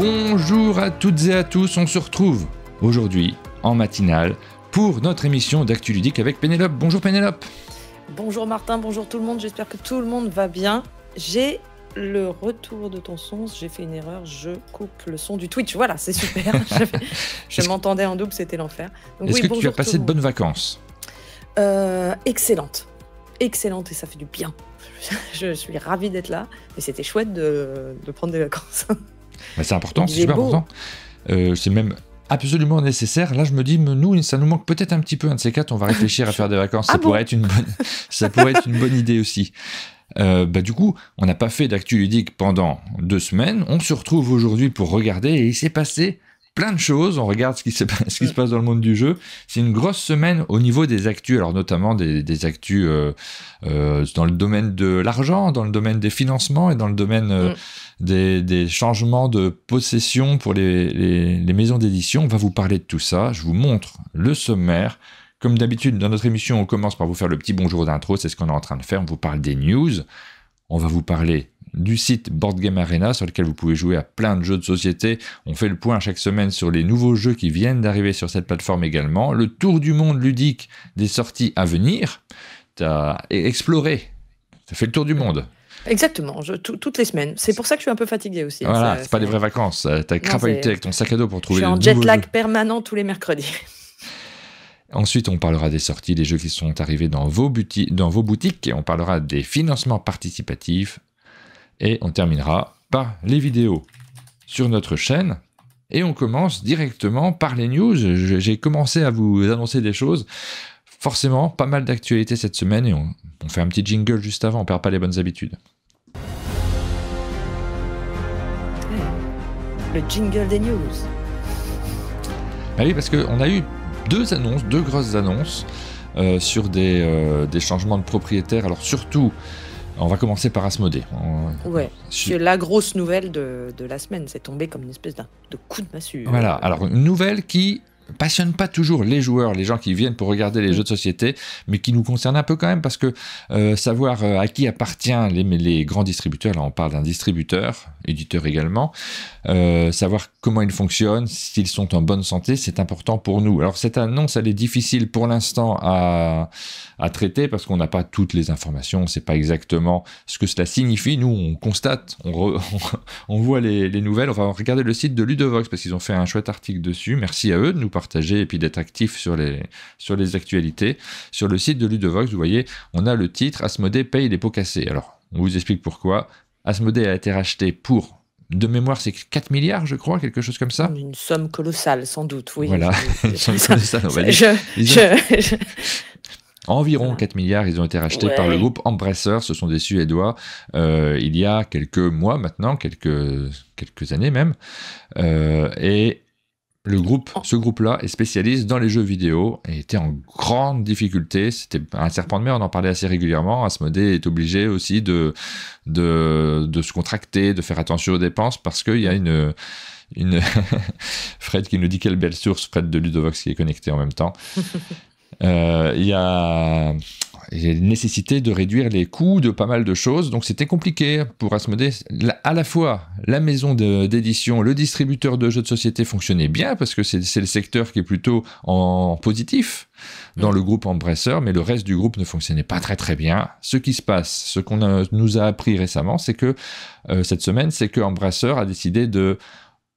Bonjour à toutes et à tous, on se retrouve aujourd'hui en matinale pour notre émission d'actu ludique avec Pénélope. Bonjour Pénélope. Bonjour Martin, bonjour tout le monde, j'espère que tout le monde va bien. J'ai le retour de ton son, j'ai fait une erreur, je coupe le son du Twitch. Voilà, c'est super. je m'entendais en double, c'était l'enfer. Est-ce que tu as passé de bonnes vacances euh, Excellente. Excellente et ça fait du bien. je suis ravie d'être là, mais c'était chouette de prendre des vacances. c'est important, c'est super important. Euh, c'est même absolument nécessaire. Là, je me dis, nous, ça nous manque peut-être un petit peu un de ces quatre. On va réfléchir à faire des vacances. Ah ça, pourrait être une bonne, idée aussi. Euh, bah, du coup, on n'a pas fait d'actu ludique pendant deux semaines. On se retrouve aujourd'hui pour regarder et il s'est passé plein de choses. On regarde ce qui, se passe, dans le monde du jeu. C'est une grosse semaine au niveau des actus, alors notamment des, actus euh, euh, dans le domaine de l'argent, dans le domaine des financements et dans le domaine euh, mm. des, changements de possession pour les, les maisons d'édition. On va vous parler de tout ça. Je vous montre le sommaire. Comme d'habitude, dans notre émission, on commence par vous faire le petit bonjour d'intro. C'est ce qu'on est en train de faire. On vous parle des news. On va vous parler du site Board Game Arena sur lequel vous pouvez jouer à plein de jeux de société. On fait le point chaque semaine sur les nouveaux jeux qui viennent d'arriver sur cette plateforme également. Le tour du monde ludique des sorties à venir. T'as exploré. T'as fait le tour du monde. Exactement, toutes les semaines. C'est pour ça que je suis un peu fatigué aussi. Hein. Voilà, c'est pas des vraies vacances. T'as crapahuté avec ton sac à dos pour trouver. Je suis en jet lag permanent tous les mercredis. Ensuite, on parlera des sorties, des jeux qui sont arrivés dans vos boutiques et on parlera des financements participatifs, et on terminera par les vidéos sur notre chaîne. Et on commence directement par les news. J'ai commencé à vous annoncer des choses. Forcément, pas mal d'actualités cette semaine et on, fait un petit jingle juste avant, on perd pas les bonnes habitudes. Le jingle des news. Bah oui, parce qu'on a eu deux annonces, deux grosses annonces euh, sur des, euh, des, changements de propriétaires. Alors surtout on va commencer par Asmodée. Oui, c'est la grosse nouvelle de, la semaine. C'est tombé comme une espèce de coup de massue. Voilà, alors une nouvelle qui passionne pas toujours les joueurs, les gens qui viennent pour regarder les mm. jeux de société, mais qui nous concerne un peu quand même parce que euh, savoir euh, à qui appartient les, les grands distributeurs, là on parle d'un distributeur, éditeur également, euh, savoir comment ils fonctionnent, s'ils sont en bonne santé, c'est important pour nous. Alors cette annonce, elle est difficile pour l'instant à, à traiter parce qu'on n'a pas toutes les informations, on ne sait pas exactement ce que cela signifie. Nous, on constate, on, on, voit les, les, nouvelles, on va regarder le site de Ludovox parce qu'ils ont fait un chouette article dessus. Merci à eux de nous parler partager et puis d'être actif sur les, sur les actualités. Sur le site de Ludovox, vous voyez, on a le titre Asmodée paye les pots cassés. Alors, on vous explique pourquoi. Asmodée a été racheté pour de mémoire, c'est 4 milliards, je crois, quelque chose comme ça. Une somme colossale, sans doute, oui. Voilà, Environ 4 milliards, ils ont été rachetés par le groupe Embracer ce sont des Suédois, euh, il y a quelques mois maintenant, quelques, quelques années même. Euh, et le groupe, oh. ce groupe-là est spécialiste dans les jeux vidéo et était en grande difficulté. C'était un serpent de mer, on en parlait assez régulièrement. Asmodée est obligé aussi de, de, se contracter, de faire attention aux dépenses parce qu'il y a une, une Fred qui nous dit quelle belle source, Fred de Ludovox qui est connecté en même temps. Euh, il y a une nécessité de réduire les coûts de pas mal de choses. Donc c'était compliqué pour Asmode. à la fois, la maison d'édition, le distributeur de jeux de société fonctionnait bien parce que c'est le secteur qui est plutôt en positif dans le groupe Embrasseur, mais le reste du groupe ne fonctionnait pas très très bien. Ce qui se passe, ce qu'on nous a appris récemment, c'est que euh, cette semaine, c'est que Embrasseur a décidé de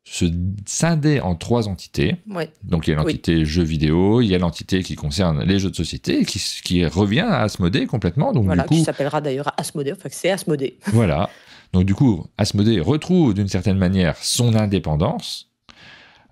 se scinder en trois entités. Donc il y a l'entité jeux vidéo, il y a l'entité qui concerne les jeux de société, qui, revient à Asmodée complètement. Donc, voilà, qui s'appellera d'ailleurs Asmodée, enfin c'est Asmodée. voilà. Donc du coup, Asmodée retrouve d'une certaine manière son indépendance.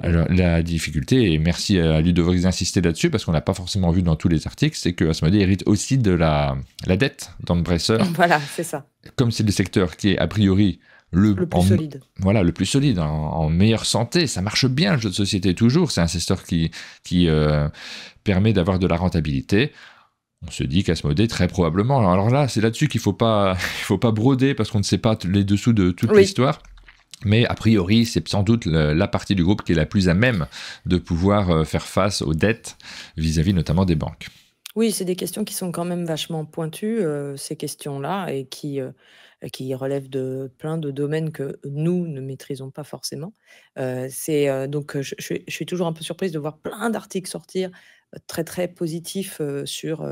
Alors, la difficulté, et merci à Ludovic d'insister là-dessus, parce qu'on n'a pas forcément vu dans tous les articles, c'est que Asmodée hérite aussi de la, dette dans Voilà, c'est ça. Comme c'est le secteur qui est a priori le, plus solide. Voilà, le plus solide, en, meilleure santé. Ça marche bien le jeu de société toujours. C'est un secteur qui, qui euh, permet d'avoir de la rentabilité. On se dit qu'Asmodée, très probablement. Alors là, c'est là-dessus qu'il ne faut, pas, faut pas broder parce qu'on ne sait pas les dessous de toute l'histoire. Mais a priori, c'est sans doute la partie du groupe qui est la plus à même de pouvoir euh, faire face aux dettes vis à -vis notamment des banques. Oui, c'est des questions qui sont quand même vachement pointues, euh, ces questions-là et qui, euh, qui relèvent de plein de domaines que nous ne maîtrisons pas forcément. Euh, c'est, donc je suis toujours un peu surprise de voir plein d'articles sortir, très, très positifs, sur,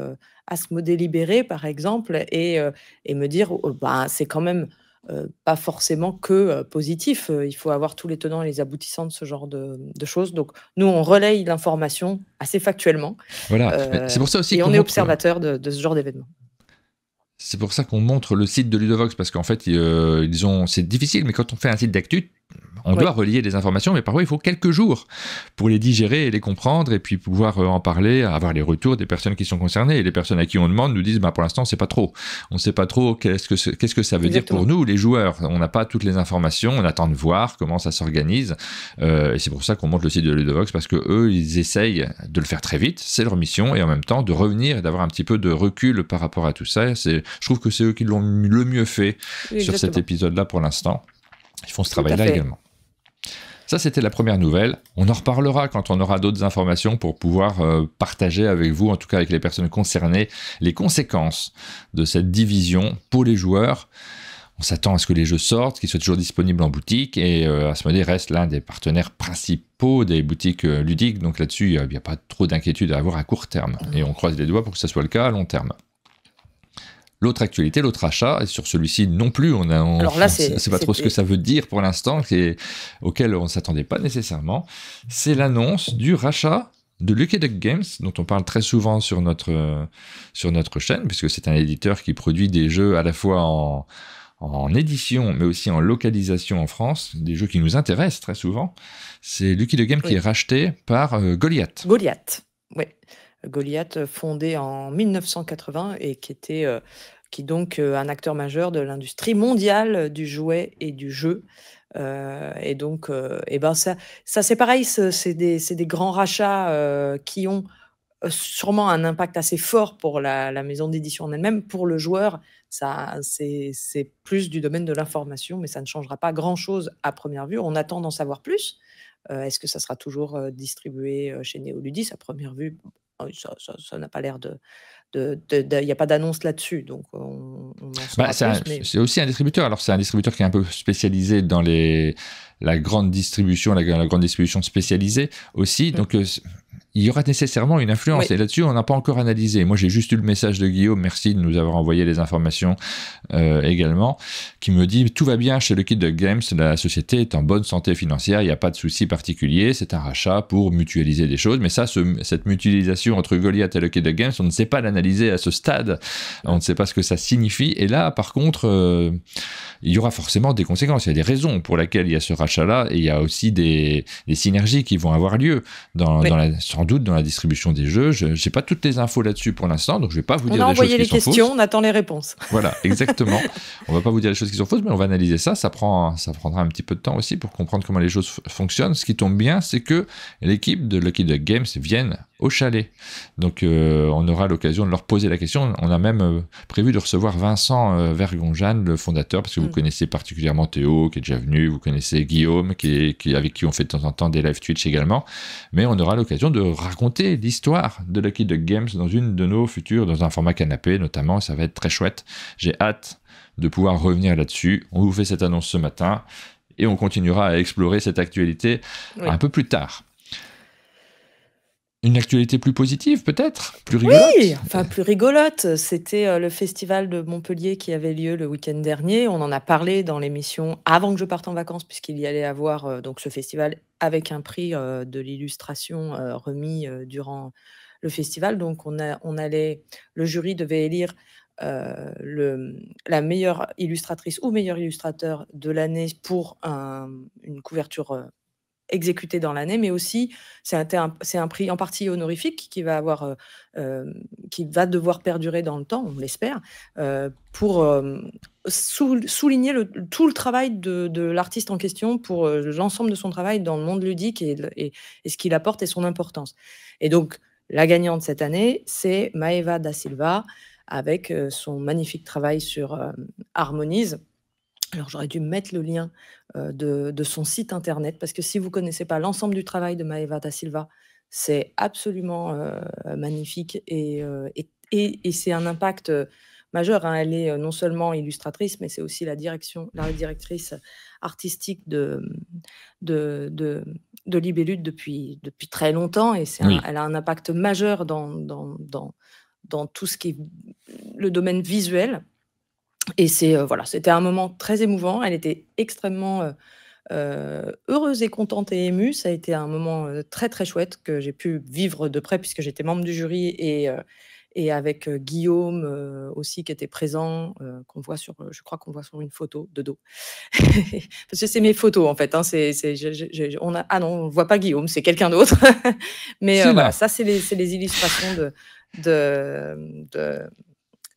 Asmo délibéré, par exemple et et me dire: oh, bah, c'est quand même euh, pas forcément que euh, positif. Euh, il faut avoir tous les tenants et les aboutissants de ce genre de, choses. Donc, nous, on relaye l'information assez factuellement. Voilà. C'est pour ça aussi. Et on, est observateur de, ce genre d'événements. C'est pour ça qu'on montre le site de Ludovox, parce qu'en fait, ont, c'est difficile, mais quand on fait un site d'actu, on doit relier des informations, mais parfois il faut quelques jours pour les digérer et les comprendre et puis pouvoir euh, en parler, avoir les retours des personnes qui sont concernées. Et les personnes à qui on demande nous disent, bah, pour l'instant, c'est pas trop. On ne sait pas trop qu'est-ce que, ça veut dire pour nous, les joueurs. On n'a pas toutes les informations, on attend de voir comment ça s'organise. Euh, et c'est pour ça qu'on monte le site de Ludovox parce qu'eux ils essayent de le faire très vite. C'est leur mission et en même temps de revenir et d'avoir un petit peu de recul par rapport à tout ça. je trouve que c'est eux qui l'ont le mieux fait sur cet épisode-là pour l'instant. Ils font ce travail-là également. Ça, c'était la première nouvelle. On en reparlera quand on aura d'autres informations pour pouvoir euh, partager avec vous, en tout cas avec les personnes concernées, les conséquences de cette division pour les joueurs. On s'attend à ce que les jeux sortent, qu'ils soient toujours disponibles en boutique, et à euh, moment-là, reste l'un des partenaires principaux des boutiques euh, ludiques, donc là-dessus, il n'y a, a pas trop d'inquiétude à avoir à court terme. Et on croise les doigts pour que ce soit le cas à long terme l'autre actualité, l'autre rachat, Et sur celui-ci non plus, on a, pas trop ce que ça veut dire pour l'instant, auquel on ne s'attendait pas nécessairement. C'est l'annonce du rachat de Lucky Duck Games, dont on parle très souvent sur notre, sur notre chaîne, puisque c'est un éditeur qui produit des jeux à la fois en, édition, mais aussi en localisation en France, des jeux qui nous intéressent très souvent. C'est Lucky Duck Games qui est racheté par euh, Goliath. Goliath, oui. Goliath, euh, fondé en 1980 et qui était euh, qui donc euh, un acteur majeur de l'industrie mondiale du jouet et du jeu. et donc, ben ça, ça c'est pareil, c'est des, des, grands rachats qui ont sûrement un impact assez fort pour la, maison d'édition en elle-même. Pour le joueur, ça, c'est plus du domaine de l'information, mais ça ne changera pas grand-chose à première vue. On attend d'en savoir plus. Est-ce que ça sera toujours distribué chez Néoludis À première vue, ah ça, n'a pas l'air de. Il n'y a pas d'annonce là-dessus. Donc, on, bah, c'est aussi un distributeur. Alors, c'est un distributeur qui est un peu spécialisé dans les, la grande distribution, la, grande distribution spécialisée aussi. Mmh. Donc, euh, il y aura nécessairement une influence. Et là-dessus, on n'a pas encore analysé. Moi, j'ai juste eu le message de Guillaume, merci de nous avoir envoyé les informations euh, également, qui me dit tout va bien chez Lucky de Games, la société est en bonne santé financière, il n'y a pas de souci particulier, c'est un rachat pour mutualiser des choses. Mais ça, cette mutualisation entre Goliath et Lucky de Games, on ne sait pas l'analyser à ce stade, on ne sait pas ce que ça signifie. Et là, par contre, euh, il y aura forcément des conséquences, il y a des raisons pour lesquelles il y a ce rachat-là, et il y a aussi des, synergies qui vont avoir lieu dans, dans la, doute dans la distribution des jeux. Je n'ai pas toutes les infos là-dessus pour l'instant, donc je ne vais pas vous dire des choses qui sont questions, fausses. On les questions, on attend les réponses. Voilà, exactement. on ne va pas vous dire les choses qui sont fausses, mais on va analyser ça. Ça, prend, ça prendra un petit peu de temps aussi pour comprendre comment les choses fonctionnent. Ce qui tombe bien, c'est que l'équipe de Lucky Duck Games vienne au chalet. Donc euh, on aura l'occasion de leur poser la question. On a même euh, prévu de recevoir Vincent euh, Vergonjan, le fondateur, parce que vous mm. connaissez particulièrement Théo, qui est déjà venu, vous connaissez Guillaume, qui, est, qui avec qui on fait de temps en temps des live Twitch également. Mais on aura l'occasion de raconter l'histoire de Lucky Duck Games dans une de nos futures, dans un format canapé notamment. Ça va être très chouette. J'ai hâte de pouvoir revenir là-dessus. On vous fait cette annonce ce matin et on continuera à explorer cette actualité un peu plus tard. Une actualité plus positive, peut-être Plus rigolote Oui, enfin plus rigolote. C'était euh, le festival de Montpellier qui avait lieu le week-end dernier. On en a parlé dans l'émission avant que je parte en vacances, puisqu'il y allait avoir euh, donc ce festival avec un prix euh, de l'illustration remis durant le festival. Donc on, a, allait, le jury devait élire la meilleure illustratrice ou meilleur illustrateur de l'année pour une couverture exécuté dans l'année, mais aussi c'est un, prix en partie honorifique qui va avoir, euh, euh, qui va devoir perdurer dans le temps, on l'espère, euh, pour souligner tout le travail de, l'artiste en question pour l'ensemble de son travail dans le monde ludique et, ce qu'il apporte et son importance. Et donc la gagnante cette année, c'est Maeva da Silva avec son magnifique travail sur Harmonise alors j'aurais dû mettre le lien de, son site internet, parce que si vous ne connaissez pas l'ensemble du travail de Maeva da Silva, c'est absolument magnifique et, c'est un impact majeur. Hein. Elle est non seulement illustratrice, mais c'est aussi la, direction, la directrice artistique de, de, depuis, depuis très longtemps, et elle a un impact majeur dans, dans, dans tout ce qui est le domaine visuel. Et c'est euh, voilà, c'était un moment très émouvant. Elle était extrêmement euh, euh, heureuse et contente et émue. Ça a été un moment très très chouette que j'ai pu vivre de près puisque j'étais membre du jury et et avec Guillaume aussi qui était présent, qu'on voit sur, je crois qu'on voit sur une photo de dos, parce que c'est mes photos en fait. Hein. c'est, on a, ah non, on voit pas Guillaume, c'est quelqu'un d'autre. Mais ça c'est les, les, illustrations de, de, de,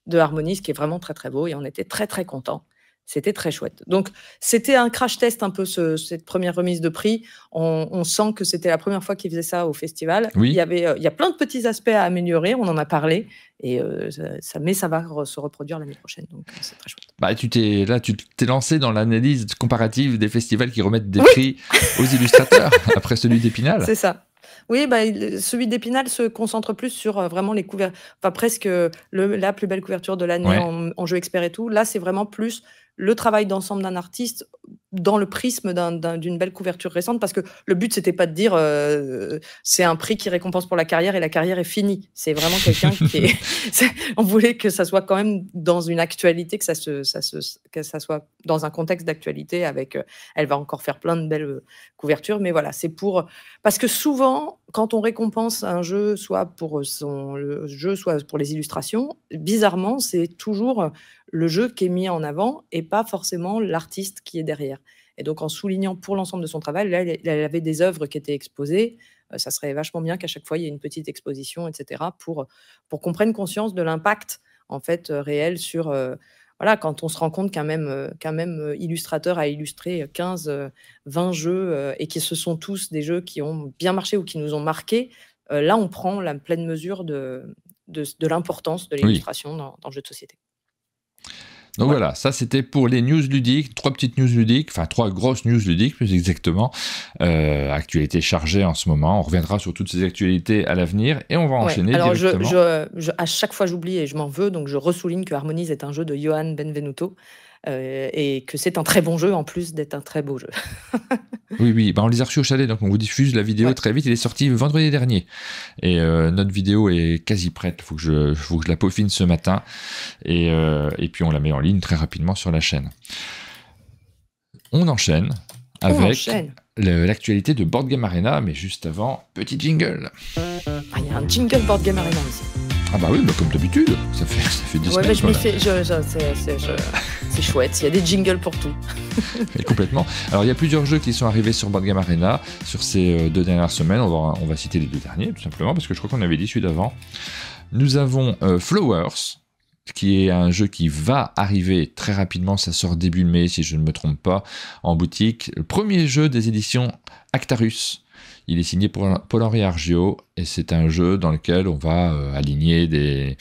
de Harmonie, ce qui est vraiment très très beau, et on était très très content C'était très chouette. Donc c'était un crash test un peu cette première remise de prix. On, sent que c'était la première fois qu'ils faisaient ça au festival. Il y avait, euh, il y a plein de petits aspects à améliorer. On en a parlé et euh, ça, mais ça va se reproduire l'année prochaine. Donc euh, c'est très chouette. Bah, tu t'es là, tu t'es lancé dans l'analyse comparative des festivals qui remettent des prix aux illustrateurs après celui d'Épinal. C'est ça. Oui, bah, celui d'Épinal se concentre plus sur euh, vraiment les couvertures, enfin presque euh, la plus belle couverture de l'année en, jeu expert et tout. Là, c'est vraiment plus le travail d'ensemble d'un artiste dans le prisme d'une belle couverture récente, parce que le but, c'était pas de dire euh, c'est un prix qui récompense pour la carrière et la carrière est finie. C'est vraiment quelqu'un qui est, On voulait que ça soit quand même dans une actualité, que ça, se, ça que ça soit dans un contexte d'actualité avec. Euh, elle va encore faire plein de belles euh, couvertures, mais voilà, c'est pour. Parce que souvent, quand on récompense un jeu, soit pour son le jeu, soit pour les illustrations, bizarrement, c'est toujours le jeu qui est mis en avant et pas forcément l'artiste qui est derrière. Et donc en soulignant pour l'ensemble de son travail, là, elle avait des œuvres qui étaient exposées. Euh, ça serait vachement bien qu'à chaque fois, il y ait une petite exposition, etc., pour, qu'on prenne conscience de l'impact en fait euh, réel sur... Euh, voilà, quand on se rend compte qu'un même, illustrateur a illustré 15, 20 jeux et que ce sont tous des jeux qui ont bien marché ou qui nous ont marqué, là, on prend la pleine mesure de, l'importance de l'illustration dans, dans le jeu de société. Donc voilà, ça c'était pour les news ludiques, trois petites news ludiques, enfin trois grosses news ludiques plus exactement, euh, actualité chargée en ce moment, on reviendra sur toutes ces actualités à l'avenir et on va enchaîner. directement. à chaque fois j'oublie et je m'en veux, donc je ressouligne que Harmonies est un jeu de Johan Benvenuto, euh, et que c'est un très bon jeu en plus d'être un très beau jeu. oui, oui, bah, on les a reçus au chalet, donc on vous diffuse la vidéo très vite. Il est sorti vendredi dernier et euh, notre vidéo est quasi prête. Il faut, que je, faut que je la peaufine ce matin et, euh, et puis on la met en ligne très rapidement sur la chaîne. On enchaîne avec l'actualité de Board Game Arena, mais juste avant, petit jingle. Ah, il y a un jingle Board Game Arena ici ah bah oui, bah, comme d'habitude, ça fait, 10 semaines. Euh. c'est chouette, il y a des jingles pour tout. complètement. Alors il y a plusieurs jeux qui sont arrivés sur Game Arena sur ces euh, deux dernières semaines. On va, citer les deux derniers tout simplement parce que je crois qu'on avait dit celui d'avant. Nous avons euh, Flowers, qui est un jeu qui va arriver très rapidement, ça sort début mai si je ne me trompe pas, en boutique. Le premier jeu des éditions Actarus il est signé Paul-Henri Argio et c'est un jeu dans lequel on va euh, aligner des,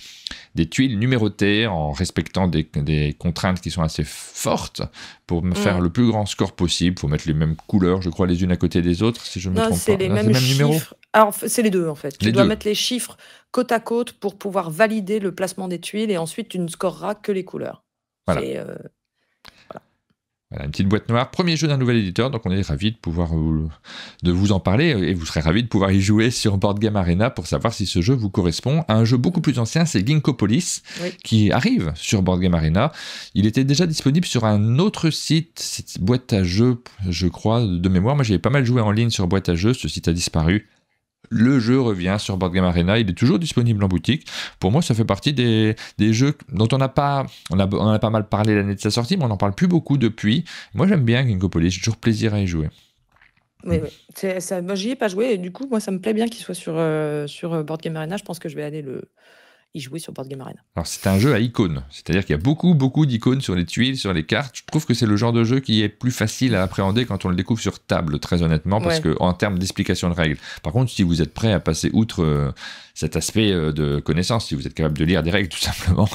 des, tuiles numérotées en respectant des, contraintes qui sont assez fortes pour faire mm. le plus grand score possible. Il faut mettre les mêmes couleurs, je crois, les unes à côté des autres, si je ne me trompe pas. Les les mêmes alors, ah, c'est les deux en fait. tu dois mettre les chiffres côte à côte pour pouvoir valider le placement des tuiles et ensuite tu ne scoreras que les couleurs. Voilà. Euh, voilà, une petite boîte noire, premier jeu d'un nouvel éditeur, donc on est ravi de pouvoir vous, de vous en parler et vous serez ravi de pouvoir y jouer sur Board Game Arena pour savoir si ce jeu vous correspond à un jeu beaucoup plus ancien, c'est Ginkopolis qui arrive sur Board Game Arena. Il était déjà disponible sur un autre site, cette boîte à jeux, je crois de mémoire. Moi, j'avais pas mal joué en ligne sur boîte à jeux, ce site a disparu le jeu revient sur Board Game Arena. Il est toujours disponible en boutique. Pour moi, ça fait partie des, jeux dont on n'a pas, on, a, pas mal parlé l'année de sa sortie, mais on n'en parle plus beaucoup depuis. Moi, j'aime bien Gingopolis. J'ai toujours plaisir à y jouer. Oui, oui. Ça, moi, j'y ai pas joué et du coup, moi, ça me plaît bien qu'il soit sur, euh, sur euh, Board Game Arena. Je pense que je vais aller le, y jouer sur Board Game Arena. Alors c'est un jeu à icônes, c'est-à-dire qu'il y a beaucoup beaucoup d'icônes sur les tuiles, sur les cartes. Je trouve que c'est le genre de jeu qui est plus facile à appréhender quand on le découvre sur table, très honnêtement, parce que en termes d'explication de règles. Par contre, si vous êtes prêt à passer outre euh, cet aspect euh, de connaissance, si vous êtes capable de lire des règles tout simplement,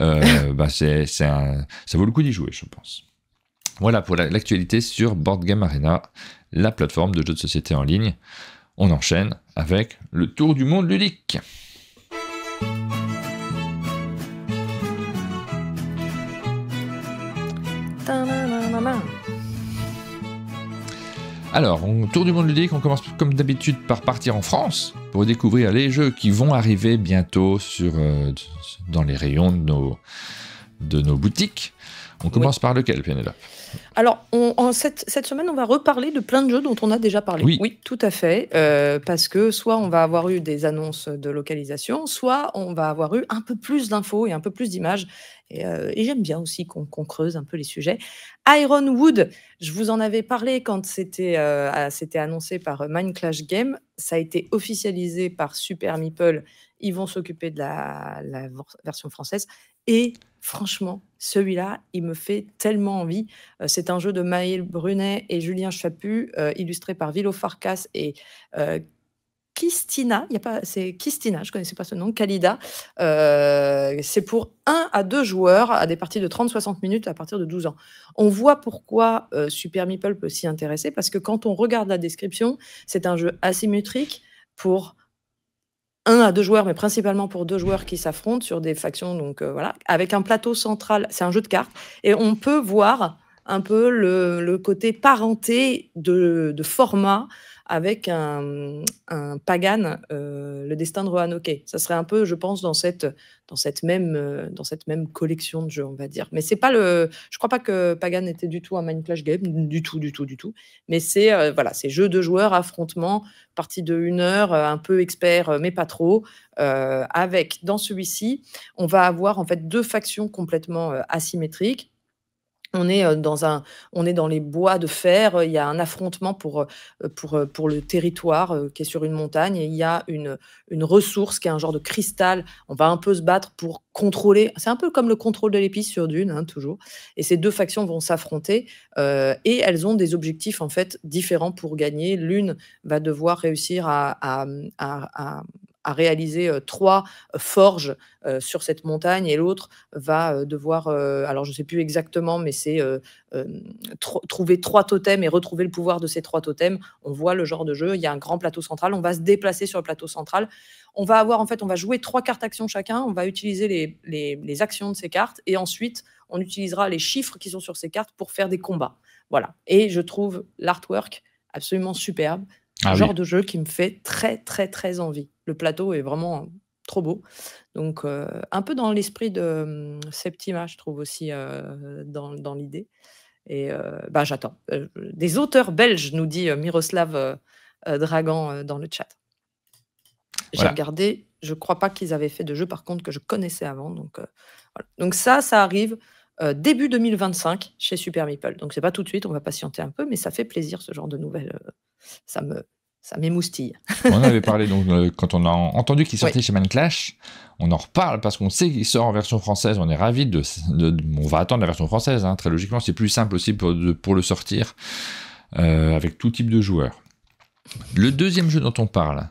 euh, bah, c'est, ça vaut le coup d'y jouer, je pense. Voilà pour l'actualité sur Board Game Arena, la plateforme de jeux de société en ligne. On enchaîne avec le tour du monde ludique. Alors, on tour du monde ludique, on commence comme d'habitude par partir en France pour découvrir les jeux qui vont arriver bientôt euh, dans les rayons de nos, boutiques. On commence par lequel, Pianella Alors, cette, semaine, on va reparler de plein de jeux dont on a déjà parlé. Oui, tout à fait. Euh, parce que soit on va avoir eu des annonces de localisation, soit on va avoir eu un peu plus d'infos et un peu plus d'images. Euh, et, j'aime bien aussi qu'on creuse un peu les sujets. Ironwood, je vous en avais parlé quand c'était euh, annoncé par euh, Clash Game. Ça a été officialisé par Super Meeple. Ils vont s'occuper de la, version française. Et franchement, celui-là, il me fait tellement envie. Euh, c'est un jeu de Maël Brunet et Julien Chaput, illustré par Vilo Farkas et Kistina, y a pas, c'est je connaissais pas ce nom, Kalida. Euh, c'est pour un à deux joueurs à des parties de 30-60 minutes à partir de 12 ans. On voit pourquoi euh, Super Meeple peut s'y intéresser, parce que quand on regarde la description, c'est un jeu asymétrique pour un à deux joueurs, mais principalement pour deux joueurs qui s'affrontent sur des factions, donc euh, voilà, avec un plateau central. C'est un jeu de cartes et on peut voir un peu le, côté parenté de format avec un, Pagan, euh, le destin de Roanoke. Ça serait un peu, je pense, euh, dans cette, même, collection de jeux, on va dire. Mais c'est pas le, je crois pas que Pagan était du tout un Mind Game, du tout, du tout, du tout. Mais c'est euh, voilà, c'est jeu de joueurs, affrontement, partie de une heure, un peu expert, mais pas trop. avec dans celui-ci, on va avoir en fait deux factions complètement asymétriques on est, dans un, on est dans les bois de fer, il y a un affrontement pour, pour, pour le territoire qui est sur une montagne, il y a une, une ressource qui est un genre de cristal, on va un peu se battre pour contrôler, c'est un peu comme le contrôle de l'épice sur Dune, hein, toujours, et ces deux factions vont s'affronter, et elles ont des objectifs en fait différents pour gagner, l'une va devoir réussir à à réaliser trois forges sur cette montagne et l'autre va devoir, alors je ne sais plus exactement, mais c'est trouver trois totems et retrouver le pouvoir de ces trois totems. On voit le genre de jeu, il y a un grand plateau central, on va se déplacer sur le plateau central. On va avoir, en fait, on va jouer trois cartes actions chacun, on va utiliser les, les, actions de ces cartes et ensuite on utilisera les chiffres qui sont sur ces cartes pour faire des combats. Voilà. Et je trouve l'artwork absolument superbe. Ah un genre de jeu qui me fait très, très, très envie plateau est vraiment trop beau. Donc, euh, un peu dans l'esprit de hum, Septima, je trouve aussi, euh, dans, l'idée. Et ben bah, j'attends. Des auteurs belges, nous dit Miroslav Dragan dans le chat. J'ai regardé, je crois pas qu'ils avaient fait de jeu, par contre, que je connaissais avant. Donc, donc ça, ça arrive début 2025 chez Super Meeple. Donc, c'est pas tout de suite, on va patienter un peu, mais ça fait plaisir, ce genre de nouvelles. ça me, ça m'émoustille. on en avait parlé donc euh, quand on a entendu qu'il sortait chez Man Clash, on en reparle parce qu'on sait qu'il sort en version française. On est ravis. de, on va attendre la version française. Hein. très logiquement, c'est plus simple aussi pour, le sortir euh, avec tout type de joueurs. Le deuxième jeu dont on parle,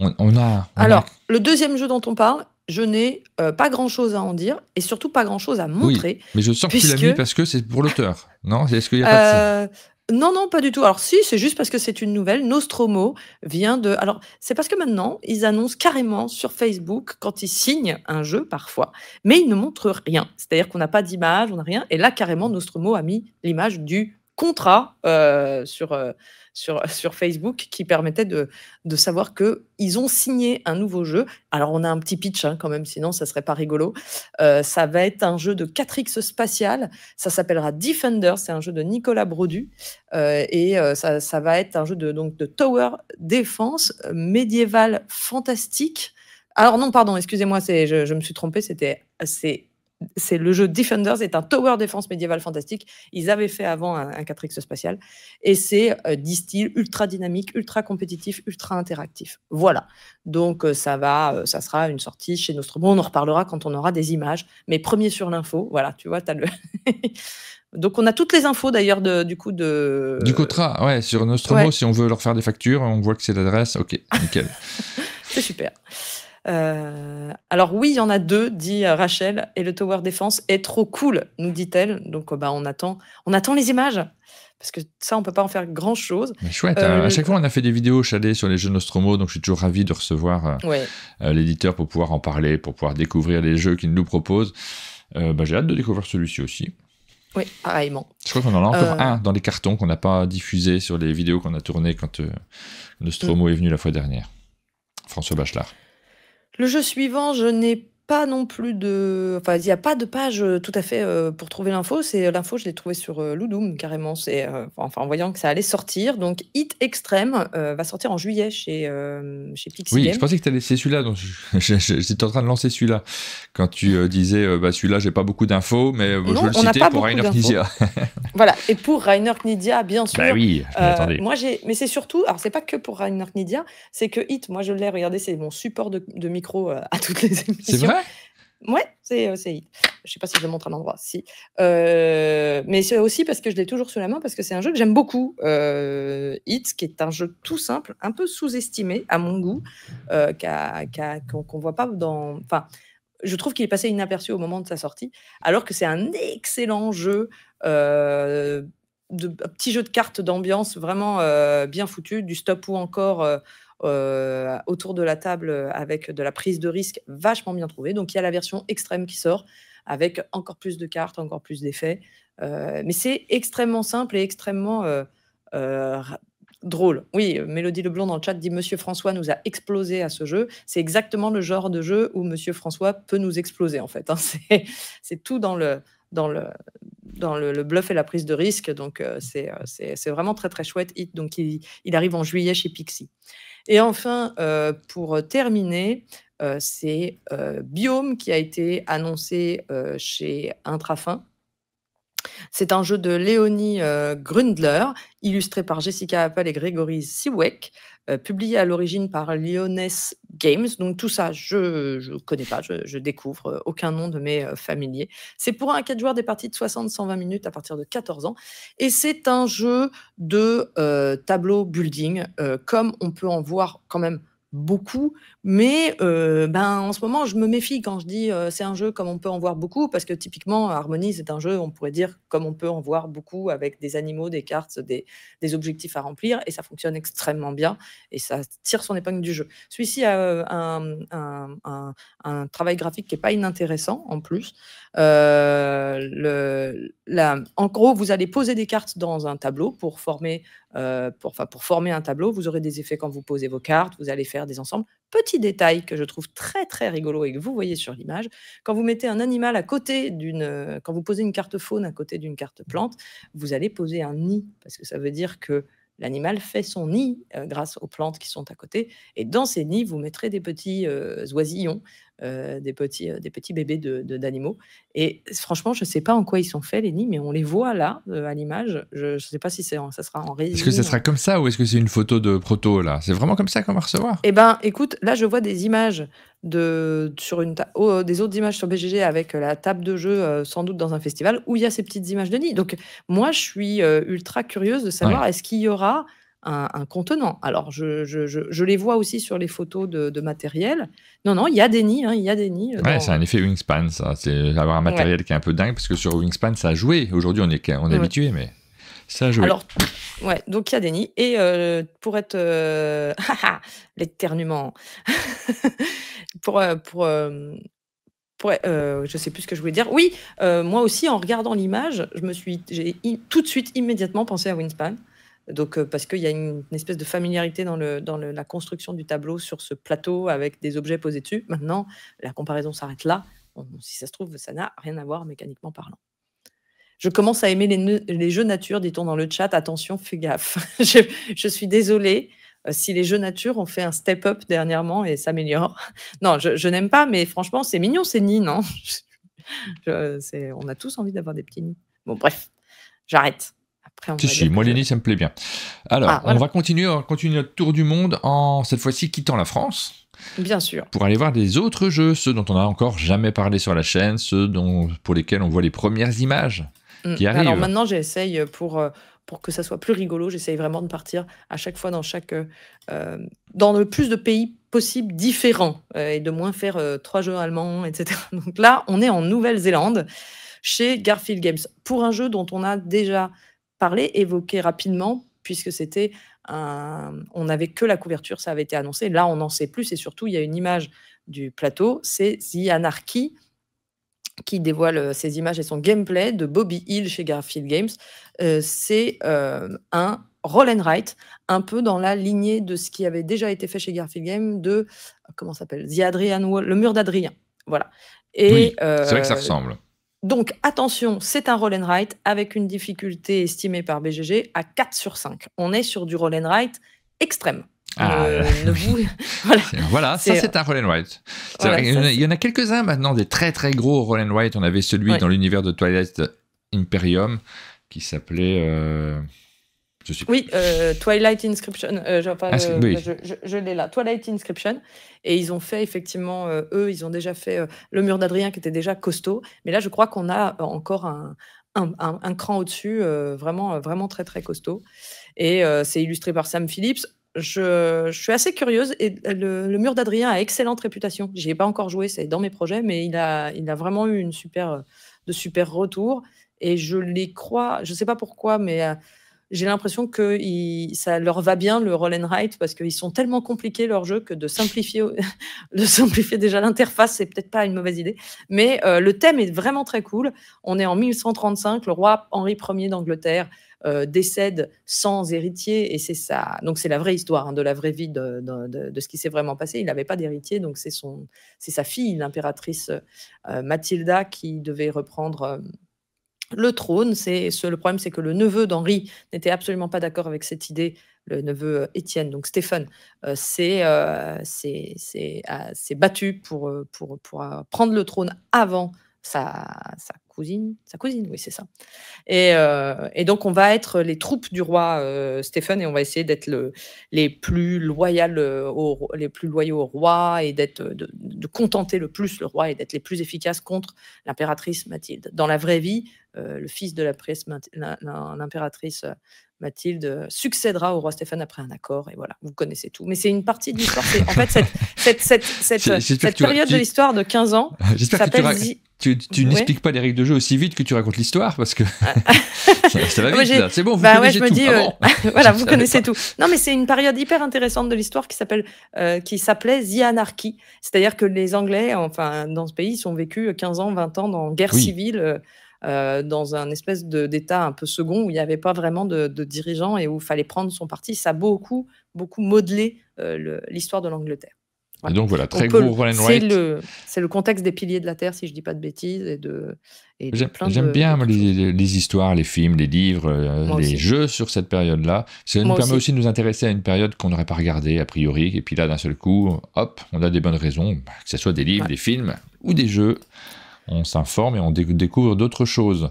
on, a. Alors le deuxième jeu dont on parle, je n'ai euh, pas grand chose à en dire et surtout pas grand chose à montrer. mais je sens qu'il que tu mis parce que c'est pour l'auteur. Non Est-ce qu'il n'y a pas de ça non, non, pas du tout. Alors si, c'est juste parce que c'est une nouvelle. Nostromo vient de... Alors, c'est parce que maintenant, ils annoncent carrément sur Facebook quand ils signent un jeu parfois, mais ils ne montrent rien. C'est-à-dire qu'on n'a pas d'image, on n'a rien. Et là, carrément, Nostromo a mis l'image du contrat euh, sur, euh, sur, Facebook qui permettait de, de savoir ils ont signé un nouveau jeu. Alors, on a un petit pitch hein, quand même, sinon ça serait pas rigolo. Euh, ça va être un jeu de 4X spatial. Ça s'appellera Defender. C'est un jeu de Nicolas Brodu. Euh, et euh, ça, va être un jeu de, donc, de tower défense médiéval fantastique. Alors non, pardon, excusez-moi, je, me suis trompée, c'était c'est c'est le jeu Defenders est un tower défense médiéval fantastique. Ils avaient fait avant un, un 4X spatial. Et c'est euh, style ultra dynamique, ultra compétitif, ultra interactif. Voilà. Donc euh, ça va, euh, ça sera une sortie chez Nostromo. On en reparlera quand on aura des images. Mais premier sur l'info, voilà, tu vois, tu as le. Donc on a toutes les infos d'ailleurs du coup de... Du Cotra, ouais, sur Nostromo, si on veut leur faire des factures, on voit que c'est l'adresse, ok, nickel. c'est super. Euh, alors oui, il y en a deux, dit euh, Rachel, et le Tower Defense est trop cool, nous dit-elle. Donc euh, bah, on, attend, on attend les images, parce que ça, on peut pas en faire grand-chose. Chouette, hein. à chaque fois, on a fait des vidéos au chalet sur les jeux Nostromo, donc je suis toujours ravi de recevoir l'éditeur pour pouvoir en parler, pour pouvoir découvrir les jeux qu'il nous propose. Bah, j'ai hâte de découvrir celui-ci aussi. Oui, pareillement. Je crois qu'on en a encore un dans les cartons qu'on n'a pas diffusé sur les vidéos qu'on a tournées quand Nostromo mm. est venu la fois dernière. François Bachelard. Le jeu suivant, je n'ai pas non plus de. Enfin, il n'y a pas de page euh, tout à fait euh, pour trouver l'info. C'est euh, l'info, je l'ai trouvée sur Ludum, carrément. C'est enfin en voyant que ça allait sortir. Donc, Hit Extreme va sortir en juillet chez chez Pixie Oui, je pensais que tu allais c'est celui-là. Donc, j'étais en train de lancer celui-là quand tu disais bah celui-là, j'ai pas beaucoup d'infos, mais je le citais pour Rainer Knizia. voilà, et pour Rainer Knizia, bien bah sûr. Bah oui, moi j'ai, mais c'est surtout, alors c'est pas que pour Rainer Knizia, c'est que Hit, moi je l'ai regardé, c'est mon support de, de micro à toutes les émissions. C'est vrai Ouais, euh, c'est Hit. Je sais pas si je le montre un l'endroit, si. Euh, mais c'est aussi parce que je l'ai toujours sous la main, parce que c'est un jeu que j'aime beaucoup. Euh, Hit, qui est un jeu tout simple, un peu sous-estimé à mon goût, euh, qu'on ne voit pas dans. Enfin, je trouve qu'il est passé inaperçu au moment de sa sortie, alors que c'est un excellent jeu. de, un petit jeu de cartes d'ambiance vraiment bien foutu, du stop ou encore euh, autour de la table avec de la prise de risque vachement bien trouvée. Donc il y a la version extrême qui sort avec encore plus de cartes, encore plus d'effets. Euh, mais c'est extrêmement simple et extrêmement euh, drôle. Oui, Mélodie Leblond dans le chat dit Monsieur François nous a explosé à ce jeu. C'est exactement le genre de jeu où Monsieur François peut nous exploser en fait. Hein. C'est tout dans le dans le dans le, bluff et la prise de risque. Donc, c'est vraiment très, très chouette. donc, il, arrive en juillet chez Pixie. Et enfin, euh, pour terminer, euh, c'est euh, Biome qui a été annoncé chez Intrafin. C'est un jeu de Léonie Grundler, illustré par Jessica Apple et Grégory Siwek. Euh, publié à l'origine par Lyoness Games. Donc tout ça, je ne connais pas, je, je, découvre euh, aucun nom de mes euh, familiers. C'est pour un 4 joueurs des parties de 60-120 minutes à partir de 14 ans. Et c'est un jeu de tableau building, comme on peut en voir quand même beaucoup, mais euh, ben, en ce moment, je me méfie quand je dis euh, c'est un jeu comme on peut en voir beaucoup, parce que typiquement, Harmonie, c'est un jeu, on pourrait dire, comme on peut en voir beaucoup, avec des animaux, des cartes, des, des objectifs à remplir, et ça fonctionne extrêmement bien, et ça tire son épingle du jeu. Celui-ci a euh, un, un, travail graphique qui n'est pas inintéressant, en plus. le, la, en gros, vous allez poser des cartes dans un tableau pour former, pour, pour former un tableau, vous aurez des effets quand vous posez vos cartes, vous allez faire des ensembles. Petit détail que je trouve très très rigolo et que vous voyez sur l'image, quand vous mettez un animal à côté d'une, euh, quand vous posez une carte faune à côté d'une carte plante, vous allez poser un nid parce que ça veut dire que L'animal fait son nid euh, grâce aux plantes qui sont à côté. Et dans ces nids, vous mettrez des petits euh, oisillons euh, des, petits, euh, des petits bébés d'animaux. De, et franchement, je ne sais pas en quoi ils sont faits, les nids, mais on les voit là, euh, à l'image. Je ne sais pas si ça sera en résine. Est-ce que ça sera comme ça ou est-ce que c'est une photo de proto là C'est vraiment comme ça qu'on va recevoir Eh ben, écoute, là, je vois des images de, sur une oh, des autres images sur BGG avec la table de jeu, sans doute dans un festival, où il y a ces petites images de nids. Donc, moi, je suis ultra curieuse de savoir est-ce qu'il y aura un, contenant. Alors, je, les vois aussi sur les photos de, matériel. Non, non, il y a des nids. Hein, il y a des nids euh, ouais, c'est un effet Wingspan, ça. C'est avoir un matériel qui est un peu dingue, parce que sur Wingspan, ça a joué. Aujourd'hui, on est, on est habitué, mais ça a joué. Alors, ouais, donc il y a des nids. Et euh, pour être. Euh, l'éternument L'éternuement. pour. pour Pour, je sais plus ce que je voulais dire. Oui, moi aussi, en regardant l'image, je me suis, j'ai tout de suite immédiatement pensé à Wingspan donc, euh, parce qu'il y a une, espèce de familiarité dans, la construction du tableau sur ce plateau avec des objets posés dessus. Maintenant, la comparaison s'arrête là. si ça se trouve, ça n'a rien à voir mécaniquement parlant. Je commence à aimer les, jeux nature, dit-on dans le chat. Attention, fais gaffe. je, suis désolée euh, si les jeux nature ont fait un step-up dernièrement et s'améliorent. Non, je, n'aime pas, mais franchement, c'est mignon, c'est nids, non On a tous envie d'avoir des petits nids. Bon, bref, j'arrête. Après, si, moi, ça me plaît bien. Alors, ah, on va continuer, on continue notre tour du monde en, cette fois-ci, quittant la France. Bien sûr. Pour aller voir des autres jeux, ceux dont on n'a encore jamais parlé sur la chaîne, ceux dont, pour lesquels on voit les premières images mm. qui arrivent. Alors maintenant, j'essaye pour, euh, pour que ça soit plus rigolo, j'essaye vraiment de partir à chaque fois dans chaque euh, euh, dans le plus de pays possible différents et de moins faire trois jeux allemands, etc. Donc là, on est en Nouvelle-Zélande chez Garfield Games pour un jeu dont on a déjà parler, évoquer rapidement, puisque c'était un... on n'avait que la couverture, ça avait été annoncé. Là, on n'en sait plus. Et surtout, il y a une image du plateau, c'est The Anarchy qui dévoile ses euh, images et son gameplay de Bobby Hill chez Garfield Games. Euh, c'est euh, un roll and write, un peu dans la lignée de ce qui avait déjà été fait chez Garfield Games de comment s'appelle The Wall, le mur d'Adrien. Voilà. Et c'est vrai que ça ressemble. Donc attention, c'est un roll and avec une difficulté estimée par BGG à 4 sur 5. On est sur du roll and extrême. Ah, euh, euh, voilà. ça c'est un roll and il, y en a quelques-uns maintenant des très très gros roll and On avait celui dans l'univers de Twilight Imperium qui s'appelait euh, oui, euh, Twilight Inscription. Euh, ah, euh, je, l'ai là. Twilight Inscription. Et ils ont fait effectivement, eux, ils ont déjà fait le mur d'Adrien qui était déjà costaud. Mais là, je crois qu'on a encore un, cran au-dessus, vraiment, vraiment très, très costaud. Et c'est illustré par Sam Phillips. Je, suis assez curieuse. Et le, mur d'Adrien a excellente réputation. J'y ai pas encore joué, c'est dans mes projets, mais il a, vraiment eu une super, de super retours. Et je les crois, je ne sais pas pourquoi, mais j'ai l'impression que ça leur va bien le roll and write parce qu'ils sont tellement compliqués leur jeu que de simplifier, de simplifier déjà l'interface, c'est peut-être pas une mauvaise idée. Mais euh, le thème est vraiment très cool. On est en 1135, le roi Henri Ier d'Angleterre euh, décède sans héritier et c'est ça. Donc c'est la vraie histoire hein, de la vraie vie de, ce qui s'est vraiment passé. Il n'avait pas d'héritier, donc c'est son, c'est sa fille, l'impératrice euh, Mathilda, qui devait reprendre le trône. C'est le problème, c'est que le neveu d'Henri n'était absolument pas d'accord avec cette idée. Le neveu euh, Étienne, donc Stéphane, euh, euh, s'est battu pour, pour, prendre le trône avant sa, cousine, sa cousine, oui, c'est ça. Et, donc, on va être les troupes du roi Stéphane et on va essayer d'être les, plus loyaux au roi et de, contenter le plus le roi et d'être les plus efficaces contre l'impératrice Mathilde. Dans la vraie vie, euh, le fils de la presse, l'impératrice euh, Mathilde, euh, succédera au roi Stéphane après un accord. Et voilà, vous connaissez tout. Mais c'est une partie de l'histoire. En fait, cette, période de l'histoire de 15 ans ah, que tu, tu n'expliques pas les règles de jeu aussi vite que tu racontes l'histoire parce que ah. ça, va vite. c'est bon, vous bah connaissez je tout. Me dis, ah voilà, vous connaissez tout. Non, mais c'est une période hyper intéressante de l'histoire qui s'appelle, qui s'appelait The Anarchy. C'est-à-dire que les Anglais, enfin, dans ce pays, ont vécu 15 ans, 20 ans dans guerre civile. Euh, dans un espèce d'état un peu second où il n'y avait pas vraiment de, de dirigeants et où il fallait prendre son parti. Ça a beaucoup, beaucoup modelé euh, l'histoire de l'Angleterre. Et donc voilà, très gros C'est le, contexte des piliers de la Terre, si je ne dis pas de bêtises. Et de, J'aime bien les, histoires, les films, les livres, euh, les jeux sur cette période-là. Ça nous permet aussi. de nous intéresser à une période qu'on n'aurait pas regardée a priori. Et puis là, d'un seul coup, hop, on a des bonnes raisons, bah, que ce soit des livres, des films ou des jeux on s'informe et on découvre d'autres choses.